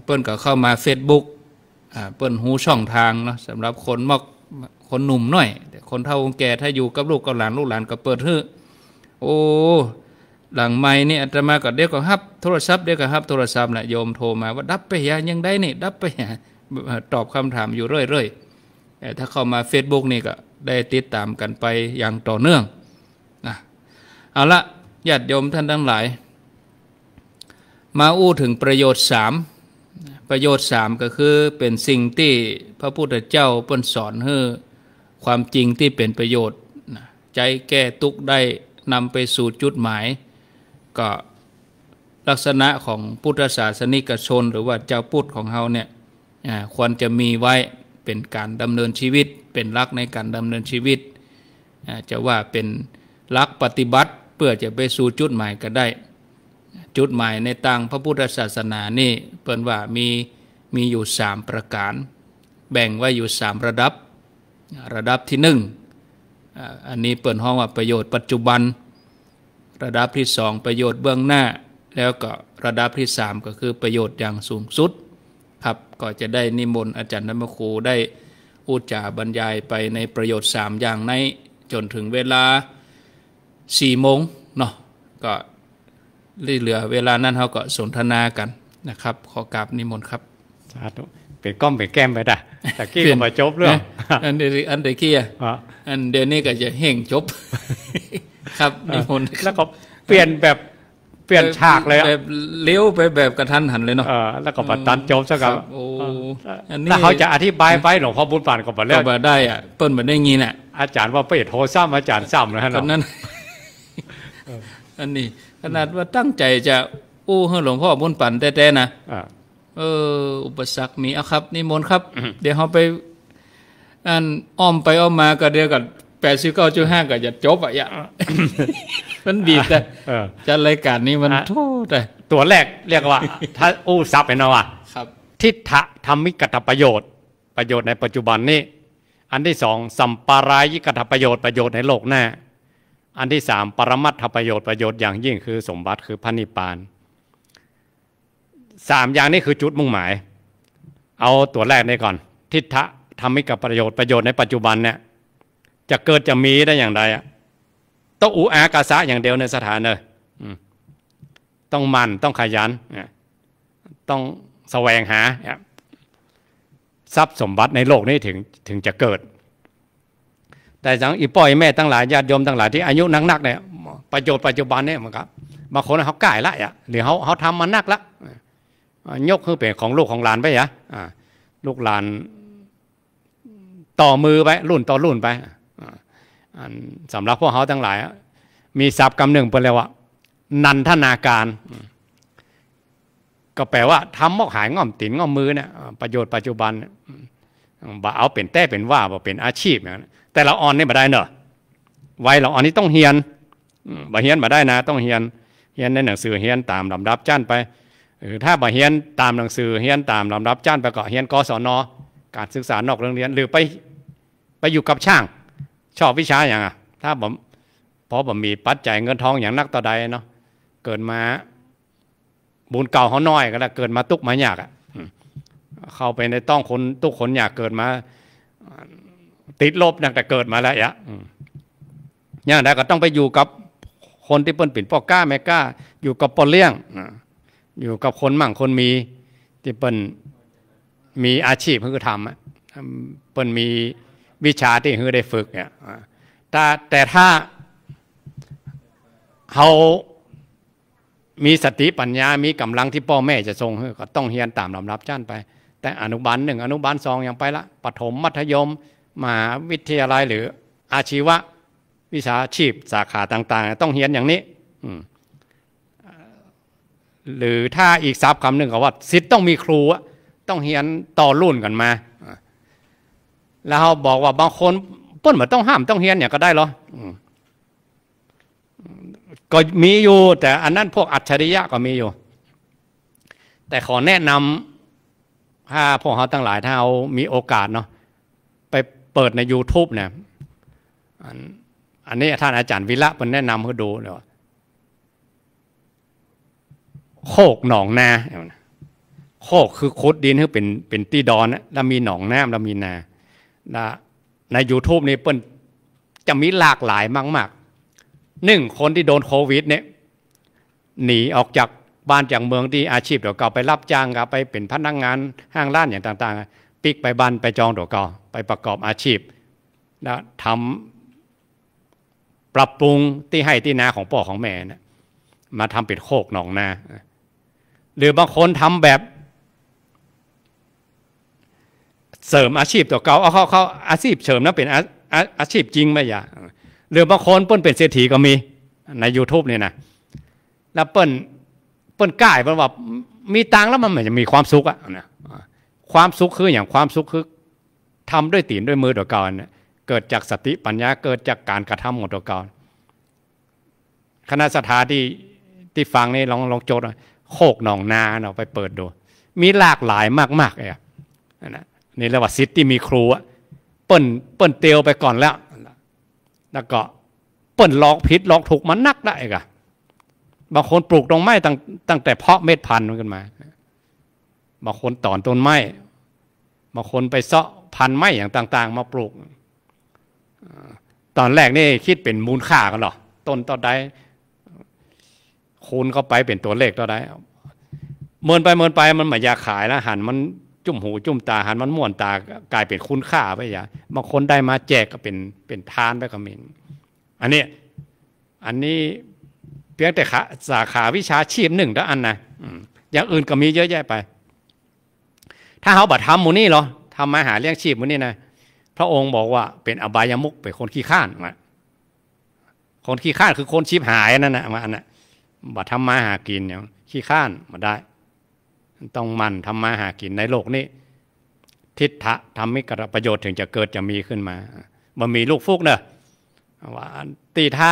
เปิ้นก็เข้ามาเฟซบุ๊กเปิ้นหูช่องทางเนาะสำหรับคนมอกคนหนุ่มหน่อยแต่คนเฒ่าคนแก่ถ้าอยู่กับลูกกับหลานลูกหลานก็เปิดเื้อโอ้หลังไม่นี่อาตมาก็เดียวก็ฮับโทรศัพท์เดียวก็ฮับโทรศัพท์นะโยมโทรมาว่าดับไปยังยังได้นี่ดับไปตอบคำถามอยู่เรื่อยๆแต่ถ้าเข้ามา Facebook นี่ก็ ได้ติดตามกันไปอย่างต่อเนื่องนะเอาละญาติโยมท่านทั้งหลาย มาอู้ถึงประโยชน์สามประโยชน์สามก็คือเป็นสิ่งที่ พระพุทธเจ้าเปิ้นสอนให้ความจริงที่เป็นประโยชน์ใจแก้ทุกได้นำไปสู่จุดหมาย ก็ลักษณะของพุทธศาสนิกชน หรือว่าเจ้าพุทธของเราเนี่ยควรจะมีไว้เป็นการดำเนินชีวิต เป็นลักในการดำเนินชีวิตจะว่าเป็นลักปฏิบัติเพื่อจะไปสู่จุดหมายก็ได้ จุดหมายในต่างพระพุทธศาสนานี่เปิ่นว่ามีมีอยู่สามประการ แบ่งไว้อยู่สามระดับระดับที่หนึ่ง อันนี้เปิดห้องว่า ประโยชน์ปัจจุบัน ระดับที่สองประโยชน์เบื้องหน้า แล้วก็ระดับที่สามก็คือประโยชน์อย่างสูงสุดครับก็จะได้นิมนต์อาจารย์ธรรมครูได้อุจจาบรรยายไปในประโยชน์สามอย่างในจนถึงเวลาสี่โมงเนาะก็เหลือเวลานั้นเขาก็สนทนากันนะครับ ขอกราบนิมนต์ครับสาธุเป็นก้อมเป็นแก้มไปดดะแต่กี้ก็มาจบเรื่องอันเดอันเดกี้ออันเดนี่ก็จะเหงจบ ครับนิคน์แล้วก็เปลี่ยนแบบ เปลี่ยนฉากเลยแบบเลี้ยวไปแบบกระทันหันเลยเนาะแล้วก็มาตันจบซะครับโอ้ี้เขาจะอธิบายไปหลวงพ่อบุญปานก็มาแล้วมาได้อ่ะเปิ้ลมาได้งี้แหละอาจารย์ว่าไปโทรซ้ำอาจารย์ซ้ำนะฮะนั้นอันนี้ ขนาดว่าตั้งใจจะอู้ให้หลวงพ่อบุญปันแต่ๆนะเออ อุปสรรคมีอะครับนิมนต์ครับ เดี๋ยวเขาไป อันอ้อมไปอ้อมมาก็เดียวกับแปดสิบเก้าจุดห้าก็จะจบอ่ะอย่ามันบีบแต่จะรายการนี้มันทูแต่ตัวแรกเรียกว่าถ้าอู้ซับไปนะว่ะครับ ทิฏฐะธรรมิกตประโยชน์ประโยชน์ในปัจจุบันนี้ อันที่สองสัมปรายิกตประโยชน์ประโยชน์ในโลกหน้า อันที่สามปรมัตถประโยชน์ประโยชน์อย่างยิ่งคือสมบัติคือพระนิพพานสามอย่างนี้คือ จุดมุ่งหมาย เอาตัวแรกนี้ก่อน ทิฏฐะทำให้กับประโยชน์ประโยชน์ในปัจจุบันเนี่ยจะเกิดจะมีได้อย่างไรอะต้องอุอากาสะอย่างเดียวในสถานเลยต้องมันต้องขยันต้องแสวงหา ทรัพย์สมบัติในโลกนี้ถึงถึงจะเกิด แต่สังอีป่อยแม่ทั้งหลายญาติโยมทั้งหลาย ที่อายุนักๆเนี่ยประโยชน์ปัจจุบันเนี่ยมันครับบางคนเขาก่ายละอ่ะหรือเขาเขาทำมันนักละยกึือเป็นของลูกของหลานไปยะลูกหลานต่อมือไป รุ่นต่อรุ่นไปสำหรับพวกเขาทั้งหลาย มีศัพท์คำหนึ่งเป็นเลยว่า นันทนาการ ก็แปลว่าทำมอกหายง่อมตินง่อมมือเนี่ยประโยชน์ปัจจุบันบ่เอาเป็น แต้เป็นว่าบ่เป็นอาชีพ แต่เราออนนี่บ่ได้เนอะไว้เราออนนี่ต้องเฮียนบ่เฮียนบ่ได้นะ ต้องเฮียนเฮียนในหนังสือเฮียนตามลำดับจ้านไปถ้าบ่เฮียนตามหนังสือเฮียนตามลำรับจ้านประกอบเฮียนกศน การศึกษานอกโรงเรียนหรือไป ไปอยู่กับช่าง ชอบวิชาอย่างอ่ะถ้าผมพอผมมีปัจจัยเงินทองอย่างนักต่อใดเนาะเกิดมา บุญเก่าเขาน้อยก็แล้วเกิดมาตุกมายากอ่ะเข้าไปในต้องคนตุกคนอยากเกิดมา ติดลบนกแต่เกิดมาแล้ว อ่ะนี่ยงใดก็ต้องไปอยู่กับคนที่เปิ้นปิ่นพ่อก้าแม่ก้าอยู่กับปอเลี้ยงอยู่กับคนมั่งคนมีที่เปิ้นมีอาชีพเพื่อทำเปิ้นมีวิชาที่เพื่อได้ฝึก เนี่ยแต่แต่ถ้าเขามีสติปัญญามีกำลังที่พ่อแม่จะทรงก็ต้องเฮียนตามลำรับจ้านไป แต่อนุบาลหนึ่งอนุบาลสองอยังไปละปฐมมัธยม มหาวิทยาลัยหรืออาชีวะ วิชาชีพสาขาต่าง ๆ ต้องเฮียนอย่างนี้ อืหรือถ้าอีกซับคำหนึ่งก็ว่า สิทธิ์ต้องมีครูต้องเฮียนต่อรุ่นกันมา แล้วเขาบอกว่าบางคนป้นเหมือนต้องห้ามต้องเฮียนเนี่ยก็ได้หรอก็มีอยู่ แต่อันนั้นพวกอัจฉริยะก็มีอยู่ แต่ขอแนะนำถ้าพวกเขาตั้งหลาย ถ้าเอามีโอกาสเนาะไปเปิดใน YouTube เนี่ย อันนี้ท่านอาจารย์วิระเป็นแนะนำให้ดูเลยว่าโคกหนองนาโคกคือคุดดินที่เป็นเป็นตีดอนแล้วมีหนองน้ำแล้วมีนาในยูทูบนี่เปิ้นจะมีหลากหลายมากๆ หนึ่งคนที่โดนโควิด เนี่ย หนีออกจากบ้านจากเมืองที่อาชีพเดี๋ยวก็ไปรับจ้างกบไปเป็นพนักงงาน ห้างร้านอย่างต่างๆ ปิกไปบ้านไปจองเดี๋ยวก็ไปประกอบอาชีพแล้วทำปรับปรุงที่ให้ที่นาของพ่อของแม่นะมาทำเป็นโคกหนองนาหรือบางคนทำแบบเสริมอาชีพตัวเก่าเอาเขาเขาอาชีพเสริมนั้นเป็นอาอาชีพจริงไหมอย่าหรือบางคนเปิ้นเป็นเศรษฐีก็มีใน YouTube เนี่ยนะแล้วเปิ้นเปิ้นกล้าเปิ้นว่ามีตังแล้วมันเหมือนจะมีความสุขอะนะความสุขคืออย่างความสุขคือทำด้วยตีนด้วยมือตัวเก่าเนี่ยเกิดจากสติปัญญา เกิดจากการกระทาของตัวเก่าคณะสถาที่ที่ฟังนี่ลองลองโจทย์โคกหนองนาเราไปเปิดดู มีหลากหลายมากๆเลยนะนี่เรียกว่าซิตี้มีครูอะเปิ้นเปิ้นเตียวไปก่อนแล้ว แล้วก็เปิ้นลอกพิษลอกถูกมันนักได้กะบางคนปลูกตรงไม้ตั้งตั้งแต่เพาะเม็ดพันธุ์กันมาบางคนตอนต้นไม้บางคนไปเซาะพันธุ์ไม้อย่างต่าง ๆ มาปลูกตอนแรกนี่คิดเป็นมูลค่ากันหรอต้นต่อใดคูณเข้าไปเป็นตัวเลขเท่าไเมินไปเมินไปมันหมายยาขายแล้วหันมันจุ่มหูจุ่มตาหันมันม่วนตากลายเป็นคุณค่าไปอย่าบางคนได้มาแจกก็เป็นเป็นทานไปก็มี อันนี้อันนี้เพียงแต่สาขาวิชาชีพหนึ่งเท่าอันนะอย่างอื่นก็มีเยอะแยะไป ถ้าเขาบัตรทำมูนี่เหรอทำมาหาเลี้ยงชีพมูนี่นะพระองค์บอกว่าเป็นอบายามุกเป็นคนขี้ข้านมาคนขี้ข้านคือคนชีพหายนั่นนะมาอันน่ะบัดทำมาหากินเนี่ยขี้ข้านมาได้ต้องมันทำมาหากินในโลกนี้ ทิฏฐะทำมิกระประโยชน์ถึงจะเกิดจะมีขึ้นมาบ่ มีลูกฟุกเนอะว่าตีท่า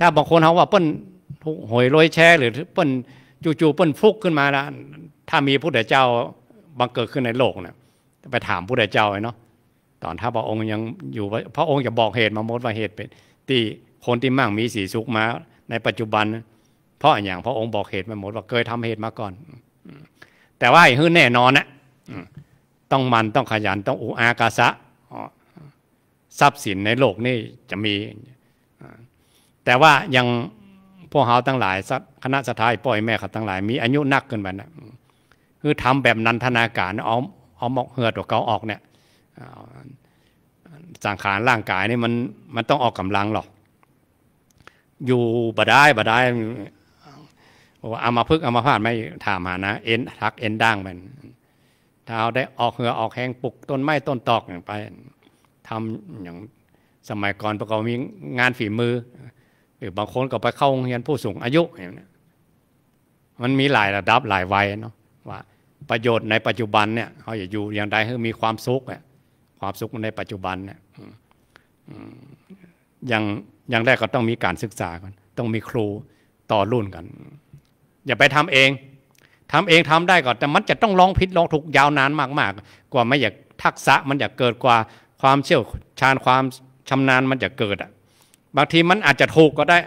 ถ้าบางคนเขาว่าเปิ้นหวยรวยแช่หรือเปิ้นจู่ๆเปิ้นฟุกขึ้นมาละถ้ามีพระเจ้าบังเกิดขึ้นในโลกเนี่ยไปถามพระเจ้าไอ้เนาะตอนถ้าพระองค์ยังอยู่พระองค์จะบอกเหตุมาหมดว่าเหตุเป็นตีคนที่มั่งมีสีสุขมา ในปัจจุบันเพราะอย่าง พระองค์บอกเหตุมาหมด ว่าเคยทำเหตุมาก่อน แต่ว่าไอ้ฮื้นแน่นอนนะต้องมัน ต้องขยัน ต้องอุอากาสะทรัพย์สินในโลกนี่จะมี แต่ว่ายัง พวกเฮาตั้งหลายคณะสถายปล่อยแม่ขับั้งหลาย มีอายุนักเกินไปนะคือทำแบบนันทนาการเอาเอาหมอกเหือดตัวเกาออกเนี่ยสังขารร่างกายนี่มันมันต้องออกกำลังหรอก อยู่บ่ได้บ่ได้บอกว่าเอามาพึกเอามาพาดไม่ถามหานะเอ็นทักเอ็นด่างมัน ถ้าเอาได้ออกเหือออกแหงปลุกต้นไม้ต้นตอกอย่างไป ทำอย่างสมัยก่อนประกอบมีงานฝีมือ หรือบางคนก็ไปเข้าโรงเรียนผู้สูงอายุอย่างนี้มันมีหลายระดับหลายวัยเนาะว่า ประโยชน์ในปัจจุบันเนี่ยเขาอย่าอยู่อย่างใดให้มีความสุขเนี่ยความสุขในปัจจุบันเนี่ยอย่างอย่างแรกก็ต้องมีการศึกษาก่อนต้องมีครูต่อรุ่นกันอย่าไปทำเองทำเองทำได้ก่อน แต่มันจะต้องลองผิดลองถูกยาวนานมากๆกกว่าไม่อยากทักษะ มันจะเกิดกว่าความเชี่ยวชาญความชำนาญมันจะเกิดอ่ะ บางทีมันอาจจะถูกก็ได้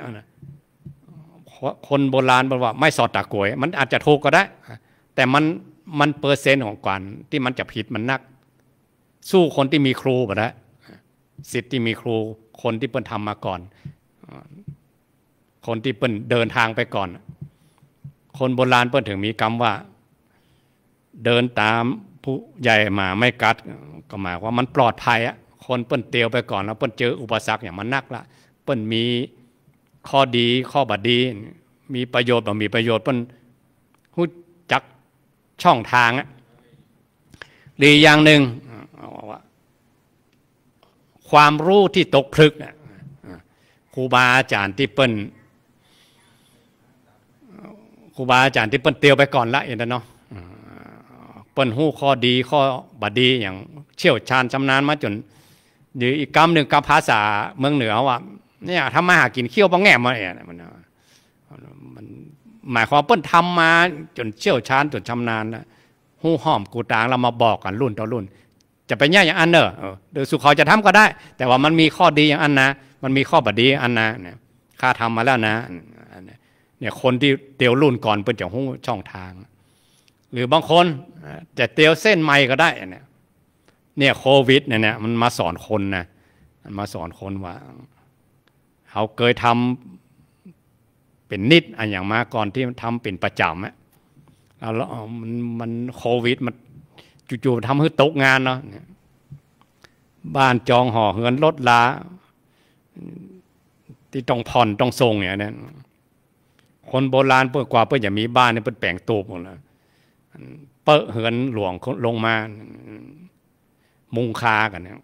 คนโบราณบอกว่า ไม่สอดตะกวย มันอาจจะถูกก็ได้ แต่มันมันเปอร์เซนต์ของกวนที่มันจะผิดมันนัก สู้คนที่มีครูบ่แล้สิทธิ์ที่มีครู คนที่เปิ้นทำมาก่อน คนที่เปิ้นเดินทางไปก่อนคนโบราณเพิ่นถึงมีกรรมว่า เดินตามผู้ใหญ่มาไม่กัดก็หมายว่ามันปลอดภัยอะคนเปิ้นเตียวไปก่อนแล้วเปิ้นเจออุปสรรคอย่างมันนักละเปิ้นมีข้อดีข้อบัดดี มีประโยชน์บ่มีประโยชน์เปิ้นหู้จักช่องทางอะดีอย่างหนึ่งความรู้ที่ตกพลึกครูบาอาจารย์ที่เปิ้นครูบาอาจารย์ที่เปิ้นเตียวไปก่อนละอยน้เนาะเปิ้นหู้ข้อดีข้อบดดีอย่างเชี่ยวชาญชำนาญมา จนหรืออีกกรรมหนึ่งกับภาษาเมืองเหนือว่า เนี่ยทำมาหากินเขี้ยวปังแง่มาเนี่ยมัน มันหมายความเปิ้นทำมา จนเชี่ยวชาญจนชำนาญนะหู้ห้อมกูตางเรามาบอกกันรุ่นต่อรุ่น จะไปแย่อย่างอันเนอะหดยสุขเขาจะทำก็ได้ แต่ว่ามันมีข้อดีอย่างอันนะมันมีข้อบดดีอันนะเนค่าทำมาแล้วนะเนี่ยคนที่เตียวรุ่นก่อนเป็นจะหู้ช่องทาง หรือบางคน จะเตียวเส้นใหม่ก็ได้เนี่ยเนี่ยโควิดเนี่ยเนี่ยมันมาสอนคนนะมันมาสอนคนว่า เขาเคยทำเป็นนิดอันอย่างมาก่อนที่ทำเป็นประจำอะแล้วมันมันโควิดมันจู่ๆทำให้ตกงานเนาะบ้านจองห่อเหินรถลาที่ต้องผ่อนต้องส่งอย่างนี้คนโบราณเพื่อกว่าเพื่อจะมีบ้านเนี่ยเพื่อแปลงตูบหมดนล้เปิ้เหินหลวงลงมามุงคากันเนี่ย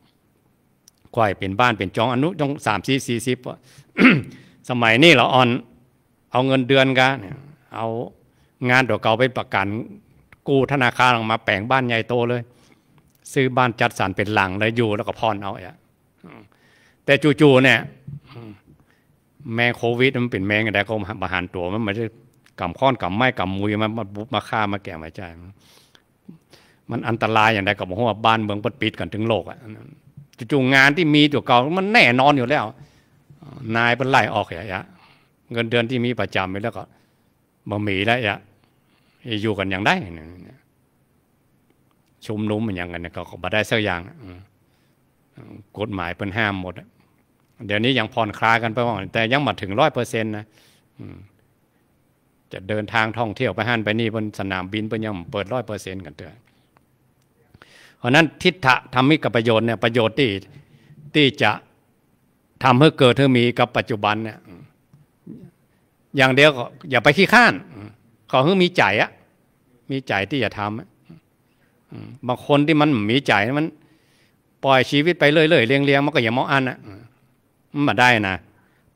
กวายเป็นบ้านเป็นจองอนุจองสามสี่สี่สิบสมัยนี้เราออนเอาเงินเดือนกันเนี่ยเอางานดอกเก่าไปประกัน กู้ธนาคารออกมาแปลงบ้านใหญ่โตเลย ซื้อบ้านจัดสรรเป็นหลังเลยอยู่แล้วก็พรเอาอ่ะแต่จู่ๆเนี่ยแมงโควิดมันเป็นแมงแต่ก็ประหารตัวมันไม่ใช่กำข้อนกำไม้กำมุยมันมาบุบมาฆ่ามาแก่มาใจมันอันตรายอย่างใดก็บอกว่าบ้านเมืองปดปิดกันถึงโลกอ่ะจู่ๆงานที่มีตัวเก่ามันแน่นอนอยู่แล้ว นายเป็นไล่ออกอย่างเงเงินเดือนที่มีประจำไปแล้วก็บ่มีแล้วอ่ะอยู่กันอย่างได้ชุมนุมมันอย่างกันเนี่ยก็บ่ได้สักอย่างกฎหมายเป็นห้ามหมดเดี๋ยวนี้ยังผ่อนคลายกันไปบ้างแต่ยังมาถึงร้อยเปอร์เซ็นต์นะจะเดินทางท่องเที่ยวไปหันไปนี่บนสนามบินไปยังเปิดร้อยเปอร์เซ็นต์กันเถอะเพราะนั้นทิฏฐะทำให้กับประโยชน์เนี่ยประโยชน์ที่ที่จะทำให้เกิดเธอมีกับปัจจุบันเนี่ยอย่างเดียวอย่าไปขี้ข้านขอให้มีใจอะมีใจที่จะทำบางคนที่มันมีใจมัน ปล่อยชีวิตไปเรื่อยๆเลี้ยงๆมันก็อย่ามองอันอะมาได้นะ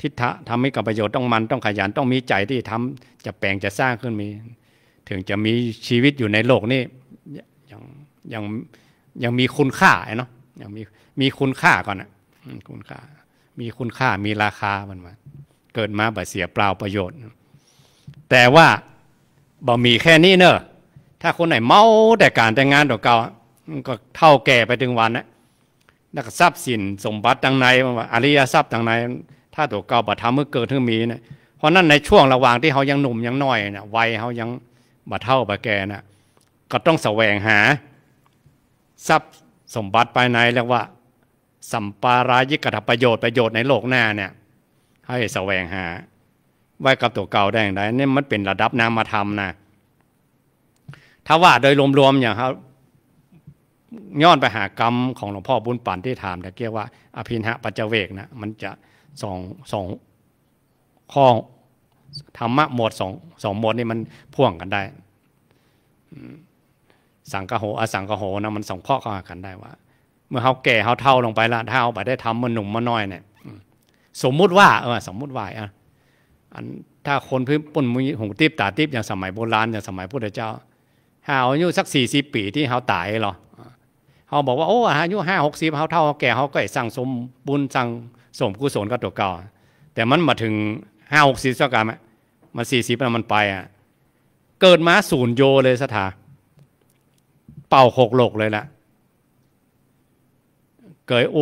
ทิฏฐะทำให้กับประโยชน์ต้องมันต้องขยันต้องมีใจที่ทำจะแปลงจะสร้างขึ้นมี ถึงจะมีชีวิตอยู่ในโลกนี่ยังยังยังมีคุณค่าไอ้เนาะยังมีมีคุณค่าก่อนนะคุณค่า มีคุณค่ามีราคามันมาเกิดมาบ่เสียเปล่าประโยชน์ แต่ว่าบ่มีแค่นี้เนอะถ้าคนไหนเมาแต่การแต่งงานต่วเก่าก็เท่าแก่ไปถึงวันนะนักทรัพย์สินสมบัติทางในอริยทรัพย์ทางในถ้าตัวเก่าบัตรทเมื่อเกิดเมื่อมีนะเพราะนั้นในช่วงระหว่างที่เขายังหนุ่มยังน้อยนะวัยเขายังบัตเท่าบัตแก่นะก็ต้องแสวงหา ทรัพย์สมบัติภายในเรียกว่า สัมปารายิกถประโยชน์ประโยชน์ในโลกหน้าเนี่ย ให้แสวงหา ไว้กับตัวเก่าได้อย่างไรนี่มันเป็นระดับนามธรรมนะถ้าว่าโดยรวมๆอย่างครับย้อนไปหากรรมของหลวงพ่อบุญปานที่ถามแต่เกี่ยวว่าอภินหะปัจเจเวกนะมันจะสองสองข้อธรรมะหมวดสองสองหมวดนี่มันพ่วงกันได้สังกโหอสังกโหนะมันสองข้อเข้ากันได้ว่าเมื่อเขาแก่เขาเท่าลงไปละถ้าเอาไปได้ทำมันหนุ่มมันน้อยเนี่ยสมมุติว่าเออสมมุติว่าอ่ะอันถ้าคนพื้นปุ่นมือหงติบตาติบอย่างสมัยโบราณอย่างสมัยพุทธเจ้าหาอายุสักสี่สิบปี ที่เขาตายหรอเขาบอกว่า โอ้ อายุห้าหกสิบเขาเท่าเขาแก่เขาก็สั่งสมบุญสั่งสมกุศลก็ตัวเก่า แต่มันมาถึงห้าหกสิบสักการะมาสี่สิบมันไปอ่ะเกิดมาศูนย์โยเลยสถา เป่าหกหลกเลยละ เกยโอ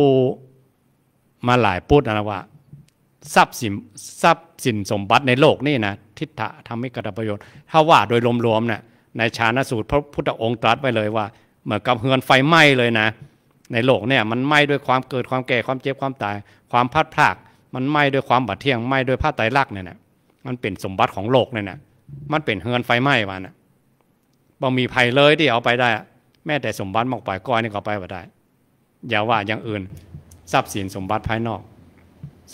มาหลายปุ๊ดนะว่าทรัพย์สินทรัพย์สินสมบัติในโลกนี่นะทิฏฐะทำให้กระดประโยชน์ถ้าว่าโดยรวมๆเนะ่ยในชาณสูตรพระพุทธองค์ตรัสไว้เลยว่าเหมือนกับเฮือนไฟไหม้เลยนะ ในโลกเนี่ยมันไหม้ด้วยความเกิดความแก่ความเจ็บความตาย ความพัดพลากมันไหม้ด้วยความบัดเที่ยงไหม้ด้วยผ้าไตรลักษณ์เนี่ยนะมันเป็นสมบัติของโลกเนี่ยนะมันเป็นเฮือนไฟไหม้มานะบ่มีภัยเลยที่เอาไปได้ แม้แต่สมบัติมอกไปก้อนนี่ก็ไปไม่ได้ อย่าว่าอย่างอื่นทรัพย์สินสมบัติภายนอก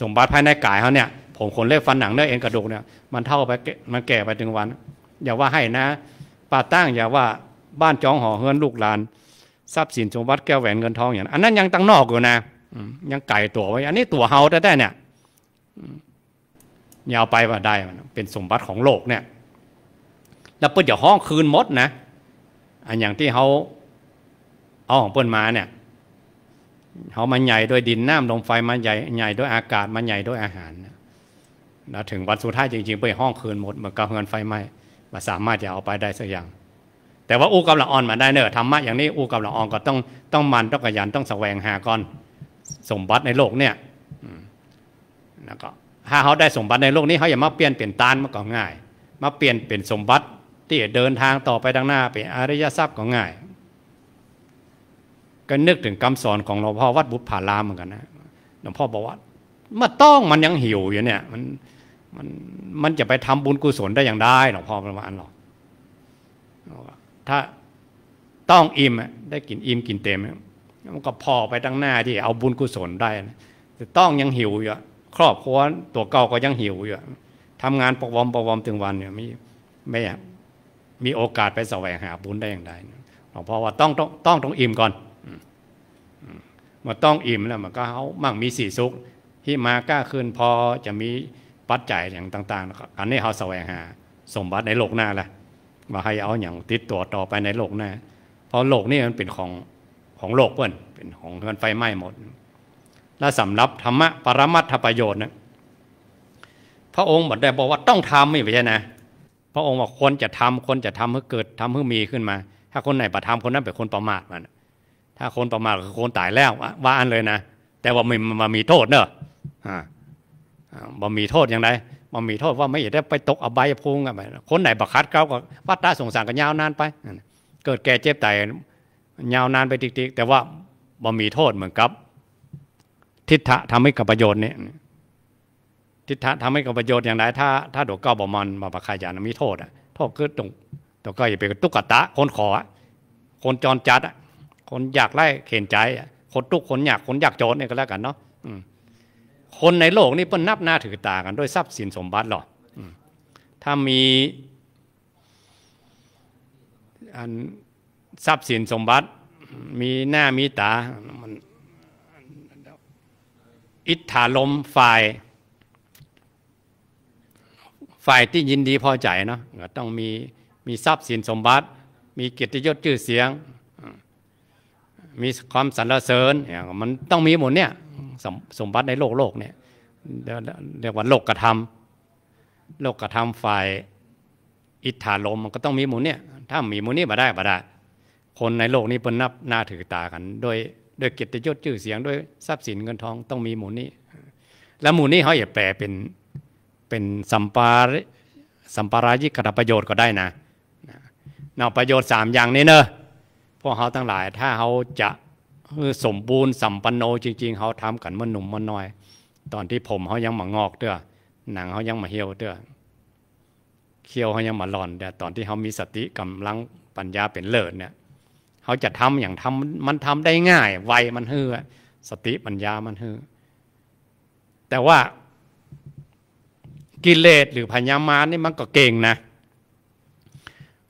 สมบัติภายในกายเขาเนี่ย ผมขนเล็บฟันหนังเนื้อเอ็นกระดูกเนี่ย มันเท่าไปมันแก่ไปถึงวัน อย่าว่าให้นะ ป่าตั้งอย่าว่าบ้านจองหอเฮือนลูกหลาน ทรัพย์สินสมบัติแก้วแหวนเงินทองอย่างอันนั้นยังตั้งนอกอยู่นะยังไก่ตัวไว้ อันนี้ตัวเฮาได้เนี่ยยาวไปว่าได้เป็นสมบัติของโลกเนี่ย แล้วเปิ้ลอย่ห้องคืนมดนะ อันอย่างที่เขาเอาของเปิ้ลมาเนี่ยเขามาใหญ่ด้วยดินน้ำลมไฟมาใหญ่ใหญ่ด้วยอากาศมาใหญ่ด้วยอาหารแล้วถึง วันสุดท้ายจริงๆเปิห้องคืนหมดเหมือนกับเงินไฟไหม้มาสามารถจะเอาไปได้สักอย่างแต่ว่าอู้กำลังอ่อนมาได้เนอะธรรมะอย่างนี้ อู้กำลังอ่อนก็ต้องต้องมันต้องขยันต้องแสวงหาก่อน สมบัติในโลกเนี่ยแล้วก็ถ้าเขาได้สมบัติในโลกนี้เขาอย่ามาเปลี่ยนเปลี่ยนตานมาก็ง่ายมาเปลี่ยนเป็นสมบัติ ที่เดินทางต่อไปดังหน้าเป็นอริยทรัพย์ก็ง่าย ก็นึกถึงคำสอนของหลวงพ่อวัดบุพผาลามเหมือนกัน นะหลวงพ่อบอกว่าเมื่อต้องมันยังหิวอยู่เนี่ยมันมันมันจะไปทำบุญกุศลได้อย่างได้หลวงพ่อประมาณหรอกถ้าต้องอิ่มได้กินอิ่มกินเต็มมันก็พอไปตั้งหน้าที่เอาบุญกุศลได้แต่ต้องยังหิวอยู่ครอบครัวตัวเก่าก็ยังหิวอยู่ทำงานประวมประวมถึงวัน เนี่ยไม่ไม่มีโอกาสไปแสวงหาบุญได้อย่างไรเพราะว่าต้องต้องต้องต้องอิ่มก่อนมาต้องอิ่มแล้วมันก็เขามั่งมีสี่สุขที่มาก้าขึ้นพอจะมีปัจจัยอย่างต่าง ๆ อันนี้เขาแสวงหาสมบัติในโลกหน้าแหละมาให้เอาอย่างติดตัวต่อไปในโลกนะเพราะโลกนี่มันเป็นของของโลกเพื่อนเป็นของมันไฟไหม้หมด และสำหรับธรรมะปรมัตถประโยชน์นะ พระองค์บอกได้บอกว่าต้องทำไม่ใช่นะ พระองค์บอกคนจะทำคนจะทำเพื่อเกิดทำเพื่อมีขึ้นมา ถ้าคนไหนประทำคนนั้นเป็นคนประมาทมันถ้าคนประมาทคือคนตายแล้วว่าอันเลยนะ แต่ว่ามันมีโทษเนอะบ่มีโทษอย่างไรมันมีโทษว่าไม่ได้ไปตกอบายภูมิกัไรคนไหนบักคัดเขาก็ วัดตาสงสารกันยาวนานไปเกิดแก่เจ็บตายยาวนานไปติกๆ แต่ว่าบ่มีโทษเหมือนกับ ทิฏฐะทำให้กับประโยชน์เนี่ยทิฏฐะทำให้กับประโยชน์อย่างไร ถ้าถ้าดอกเก้าบ่มันมาประคายานมีโทษอ่ะโทษคือตรงดัวเก้าอย่าไปตุกตะ คนขอ คนจรจัดอะคนอยากไล่เข็นใจคนตุกคนอยาก คนอยากโจรเนี่ยก็แล้วกันเนาะอืมคนในโลกนี่เปินนับหน้าถือตากันด้วยทรัพย์สินสมบัติหรอกถ้ามีอันทรัพย์สินสมบัติ มีหน้ามีตามันอิทธาลมฝ่ายฝ่ายที่ยินดีพอใจเนาะก็ต้องมีมีทรัพย์สินสมบัติ มีเกียรติยศชื่อเสียง มีความสรรเสริญเนี่ยมันต้องมีหมดเนี่ยสมสมบัติในโลกโลกเนี่ยเรียกว่าโลกกระทำโลกกระทำฝ่าย อิทธาลมมันก็ต้องมีหมูเนี่ย ถ้ามีหมูนี่มาได้มาได้ คนในโลกนี้เป็นนับหน้าถือตากัน โดยโดยเกียรติยศชื่อเสียงด้วยทรัพย์สินเงินทองต้องมีหมูนี้ แล้วหมูนี้เขาอย่าแปลเป็นเป็นสัมปาสัมปารายิกประโยชน์ก็ได้นะเนาประโยชน์สามอย่างนี้เนอะพวกเขาทั้งหลาย ถ้าเขาจะคือสมบูรณ์สัมปันโนจริง ๆเขาทำกันเม่อหนุ่มเมื่อน้อย ตอนที่ผมเขายังมางอกเด้อหนังเขายังมาเหี่ยวเด้อเคี้ยวเขายังมาหลอนแต่ตอนที่เขามีสติกำลังปัญญาเป็นเลิศเนี่ยเขาจะทำอย่างทำมันทำได้ง่ายไวมันเฮือสติปัญญามันเฮือแต่ว่ากิเลสหรือพญามานี่มันก็เก่งนะ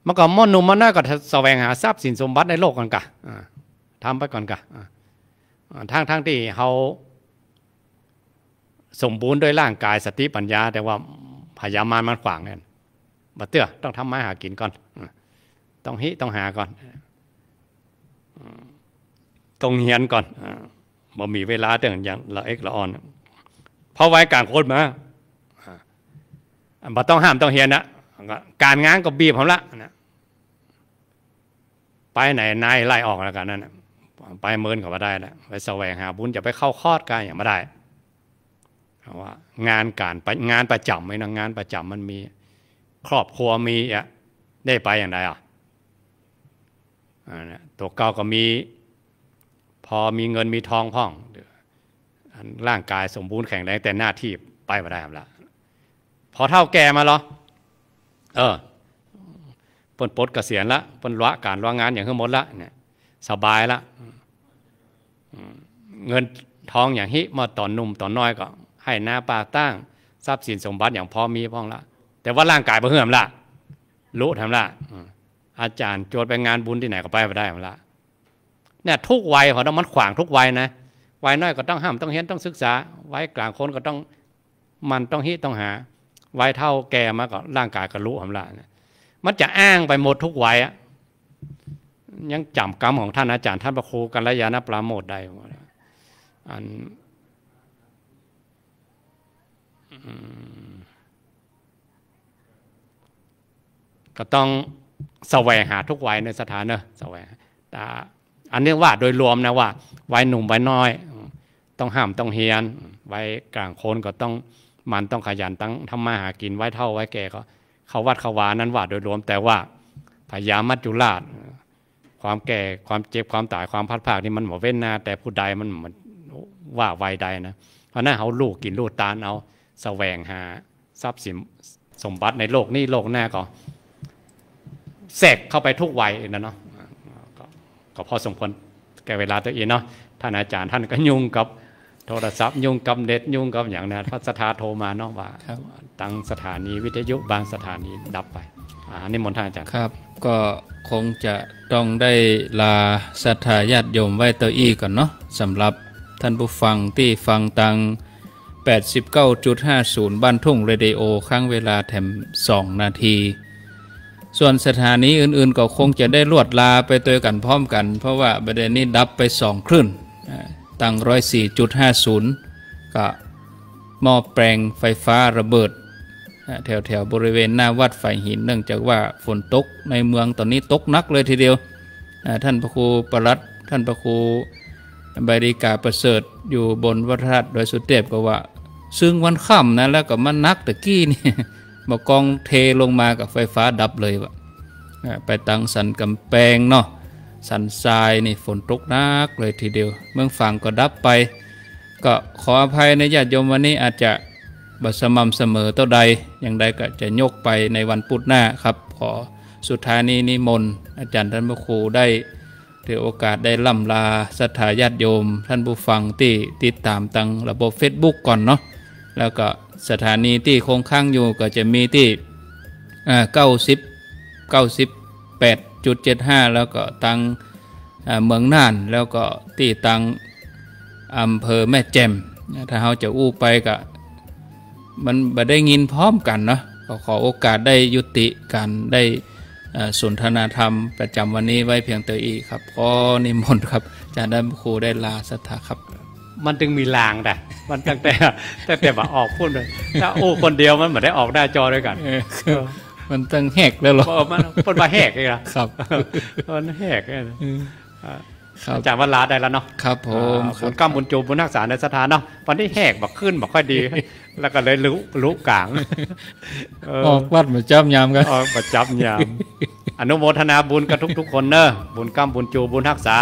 มันก็ม่อนนุ่มมันน่าก็ แสวงหาทรัพย์สินสมบัติในโลกกันกะทำไปก่อนกะทางทางที่เขาสมบูรณ์ด้วยร่างกายสติปัญญา แต่ว่า พยามารมันขวางเนี่ยบัเตื้อต้องทำมาหากินก่อน ต้องฮิต้องหาก่อน ต้องเฮียนก่อน บ่มีเวลาเตื่องอย่างละเอกละอ่อน เพราะไว้กลางโคตรมาบ่ต้องห้ามต้องเฮียนนะการงานก็บีบผมละะไปไหนนายไล่ออกแล้วกันนั่นนะไปเมินเขามาได้แล้วไปแสวงหาบุญจะไปเข้าคอดกานอย่างไม่ได้ว่า งานการงานประจำไหมนะงาน ประจำมันมีครอบครัวมีอ่ะได้ไปอย่างไรอ่ะตัวเก่าก็มี พอมีเงินมีทองพ่องร่างกายสมบูรณ์แข็งแรงแต่หน้าที่ไปมาได้ละพอเท่าแก่มาเหรอเออปนปลดเกษียณละปนละการละงานอย่างทั้งหมดละเนี่ย สบายละเงินทองอย่างฮิมาต่อนนุ่มต่อนน้อยก็ให้นาปาตั้งทรัพย์สินสมบัติอย่างพอมีพ้องละแต่ว่าร่างกายเหื่อมละรู้ทำละอาจารย์โจทย์ไปงานบุญที่ไหนก็ไปไปได้ทำละเนี่ยทุกวัยเขาต้องมัดขวางทุกวัยนะวัยน้อยก็ต้องห้ามต้องเห็นต้องศึกษาวัยกลางคนก็ต้องมันต้องฮิต้องหาวัยเท่าแก่มาก็ร่างกายก็รู้ทำละมันจะอ้างไปหมดทุกวัยอะยังจำกรรมของท่านอาจารย์ ท่านพระครูกัลยาณปราโมทได้ อันก็ต้องแสวงหาทุกวัยในสถานเนอะแสวงแต่อันนี้ว่า โดยรวมนะว่าวัยหนุ่มวัยน้อย ต้องห้ามต้องเฮียนวัยกลางคนก็ต้องมันต้องขยันตั้งทำมาหากินไว้เท่าไว้แก่ก็ เขาวัดเขาวา นั้นว่าโดยรวมแต่ว่าพญามัจจุราชความแก่ความเจ็บความตายความพัดผ่านี่มันหมอเว้นนาแต่ผู้ใดมันมันว่าไวใดนะเพราะนั้นเอาลูกกินลูกตาเอาสแสวงหาทรัพย์สินสมบัติในโลกนี้โลกหน้าก็แสกเข้าไปทุกวัยนะเนาะก็พอสมควรแก่เวลาตัวเองเนาะท่านอาจารย์ท่านก็ยุ่งกับโทรศัพท์ยุ่งกับเน็ตยุ่งกับอย่างนั้นพระสถาโทรมาเนาะว่าตั้งสถานีวิทยุบางสถานีดับไปอ่านี่มนท่านอาจารย์ครับก็คงจะต้องได้ลาสัทธาญาติโยมไว้เตอี้ก่อนเนาะสำหรับท่านผู้ฟังที่ฟังตัง 89.50 บ้านทุ่งเรดิโอครั้งเวลาแถม 2 นาที ส่วนสถานีอื่นๆก็คงจะได้ลวดลาไปตัวกันพร้อมกัน เพราะว่าประเด็นนี้ดับไป 2คลื่นตัง104.50 ก็หม้อแปลงไฟฟ้าระเบิดแถวแถวบริเวณหน้าวัดฝ่ายหินเนื่องจากว่าฝน ตก ในเมืองตอนนี้ตกนักเลยทีเดียว ท่านพระครูประรัตท่านพระครูบริกา ประเสริฐอยู่บนวัดธาตโดยสุเ็พก็ ว่า ซึ่งวันค่ำนะแล้วก็ มันนักตะกี้นี่มากองเทลงมากับไฟฟ้าดับเลยวะไป ตังสันกำแพงเนาะสันทรายนี่ฝนตกนักเลยทีเดียว เมืองฝั่งก็ดับไป ก็ขออภัยในญาติโยมวันนี้อาจจะบัสม่ำเสมอต่อใดอย่างใดก็จะยกไปในวันพุธหน้าครับ ขอสุดท้ายนี้นิมนต์อาจารย์ท่านพระครูได้ถือโอกาสได้ล่ำลาสัทธาญาติโยมท่านผู้ฟังที่ติดตามตังระบบ Facebook ก่อนเนาะแล้วก็สถานีที่คงค้างอยู่ก็จะมีที่เก้าสิบเก้าสิบแปดจุดเจ็ดห้าแล้วก็ตังเมืองน่านแล้วก็ที่ตังอำเภอแม่แจ่มถ้าเขาจะอู้ไปก็มันบ่ได้ยินพร้อมกันเนาะก็ขอโอกาสได้ยุติ การได้สนทนาธรรมประจำวันนี้ไว้เพียงเตอีครับก็นิมนต์ครับจะได้ครูได้ลาสถทาครับ มันจึงมีลางแต่มันตั้งแต่ต่แต่ว่าออกพูดเลยถ้าโอ้คนเดียวมันเหมือนได้ออกหน้าจอด้วยกันมันตั้งแหกแล้วหรอมันเป็นมาแหกเลยครับมันแหกเลยอาจารย์วัลาได้แล้วเนาะ ครับผมุลก้ามบุญจูบุญนักษาในสถานเนาะตอนนี้แหกบักขึ้นบักค่อยดี แล้วก็เลยรู้รู้กลางออกวัดมาจับยามกันออกมาจับยามอนุโมทนาบุญกับทุกๆคนเนอะบุญก้ามบุญจูบุญนักษา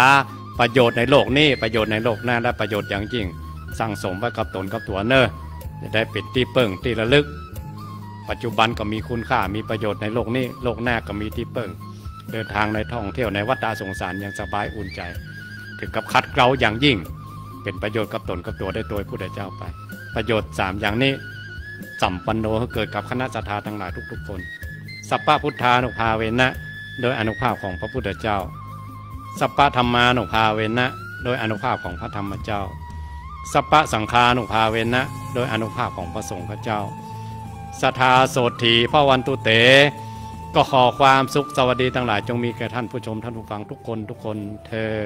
ประโยชน์ในโลกนี้ประโยชน์ในโลกหน้าและประโยชน์อย่างจริง สั่งสมไว้กับตนกับตัวเนอะจะได้ปิดที่เปิ่งที่ระลึก ปัจจุบันก็มีคุณค่ามีประโยชน์ในโลกนี้โลกหน้าก็มีที่เปิ่งเดินทางในท่องเที่ยวในวัดตาสงสารอย่างสบายอุ่นใจ ถึงกับคัดเกลาอย่างยิ่ง เป็นประโยชน์กับตนกับตัวได้โดยผู้ไดเจ้าไป ประโยชน์ 3 อย่างนี้สัมปันโนเกิดกับคณะสัตยาทั้งหลายทุกๆคน สัพพะพุทธานุภาเวนะ โดยอนุภาพของพระพุทธเจ้า สัพพะธรรมานุภาเวนะ โดยอนุภาพของพระธรรมเจ้า สัพพะสังฆานุภาเวนะ โดยอนุภาพของพระสงฆ์พระเจ้าสัทธาโสตถีพระวันตุเตก็ขอความสุขสวัสดีทั้งหลายจงมีแก่ท่านผู้ชมท่านผู้ฟังทุกคนทุกคนเธอ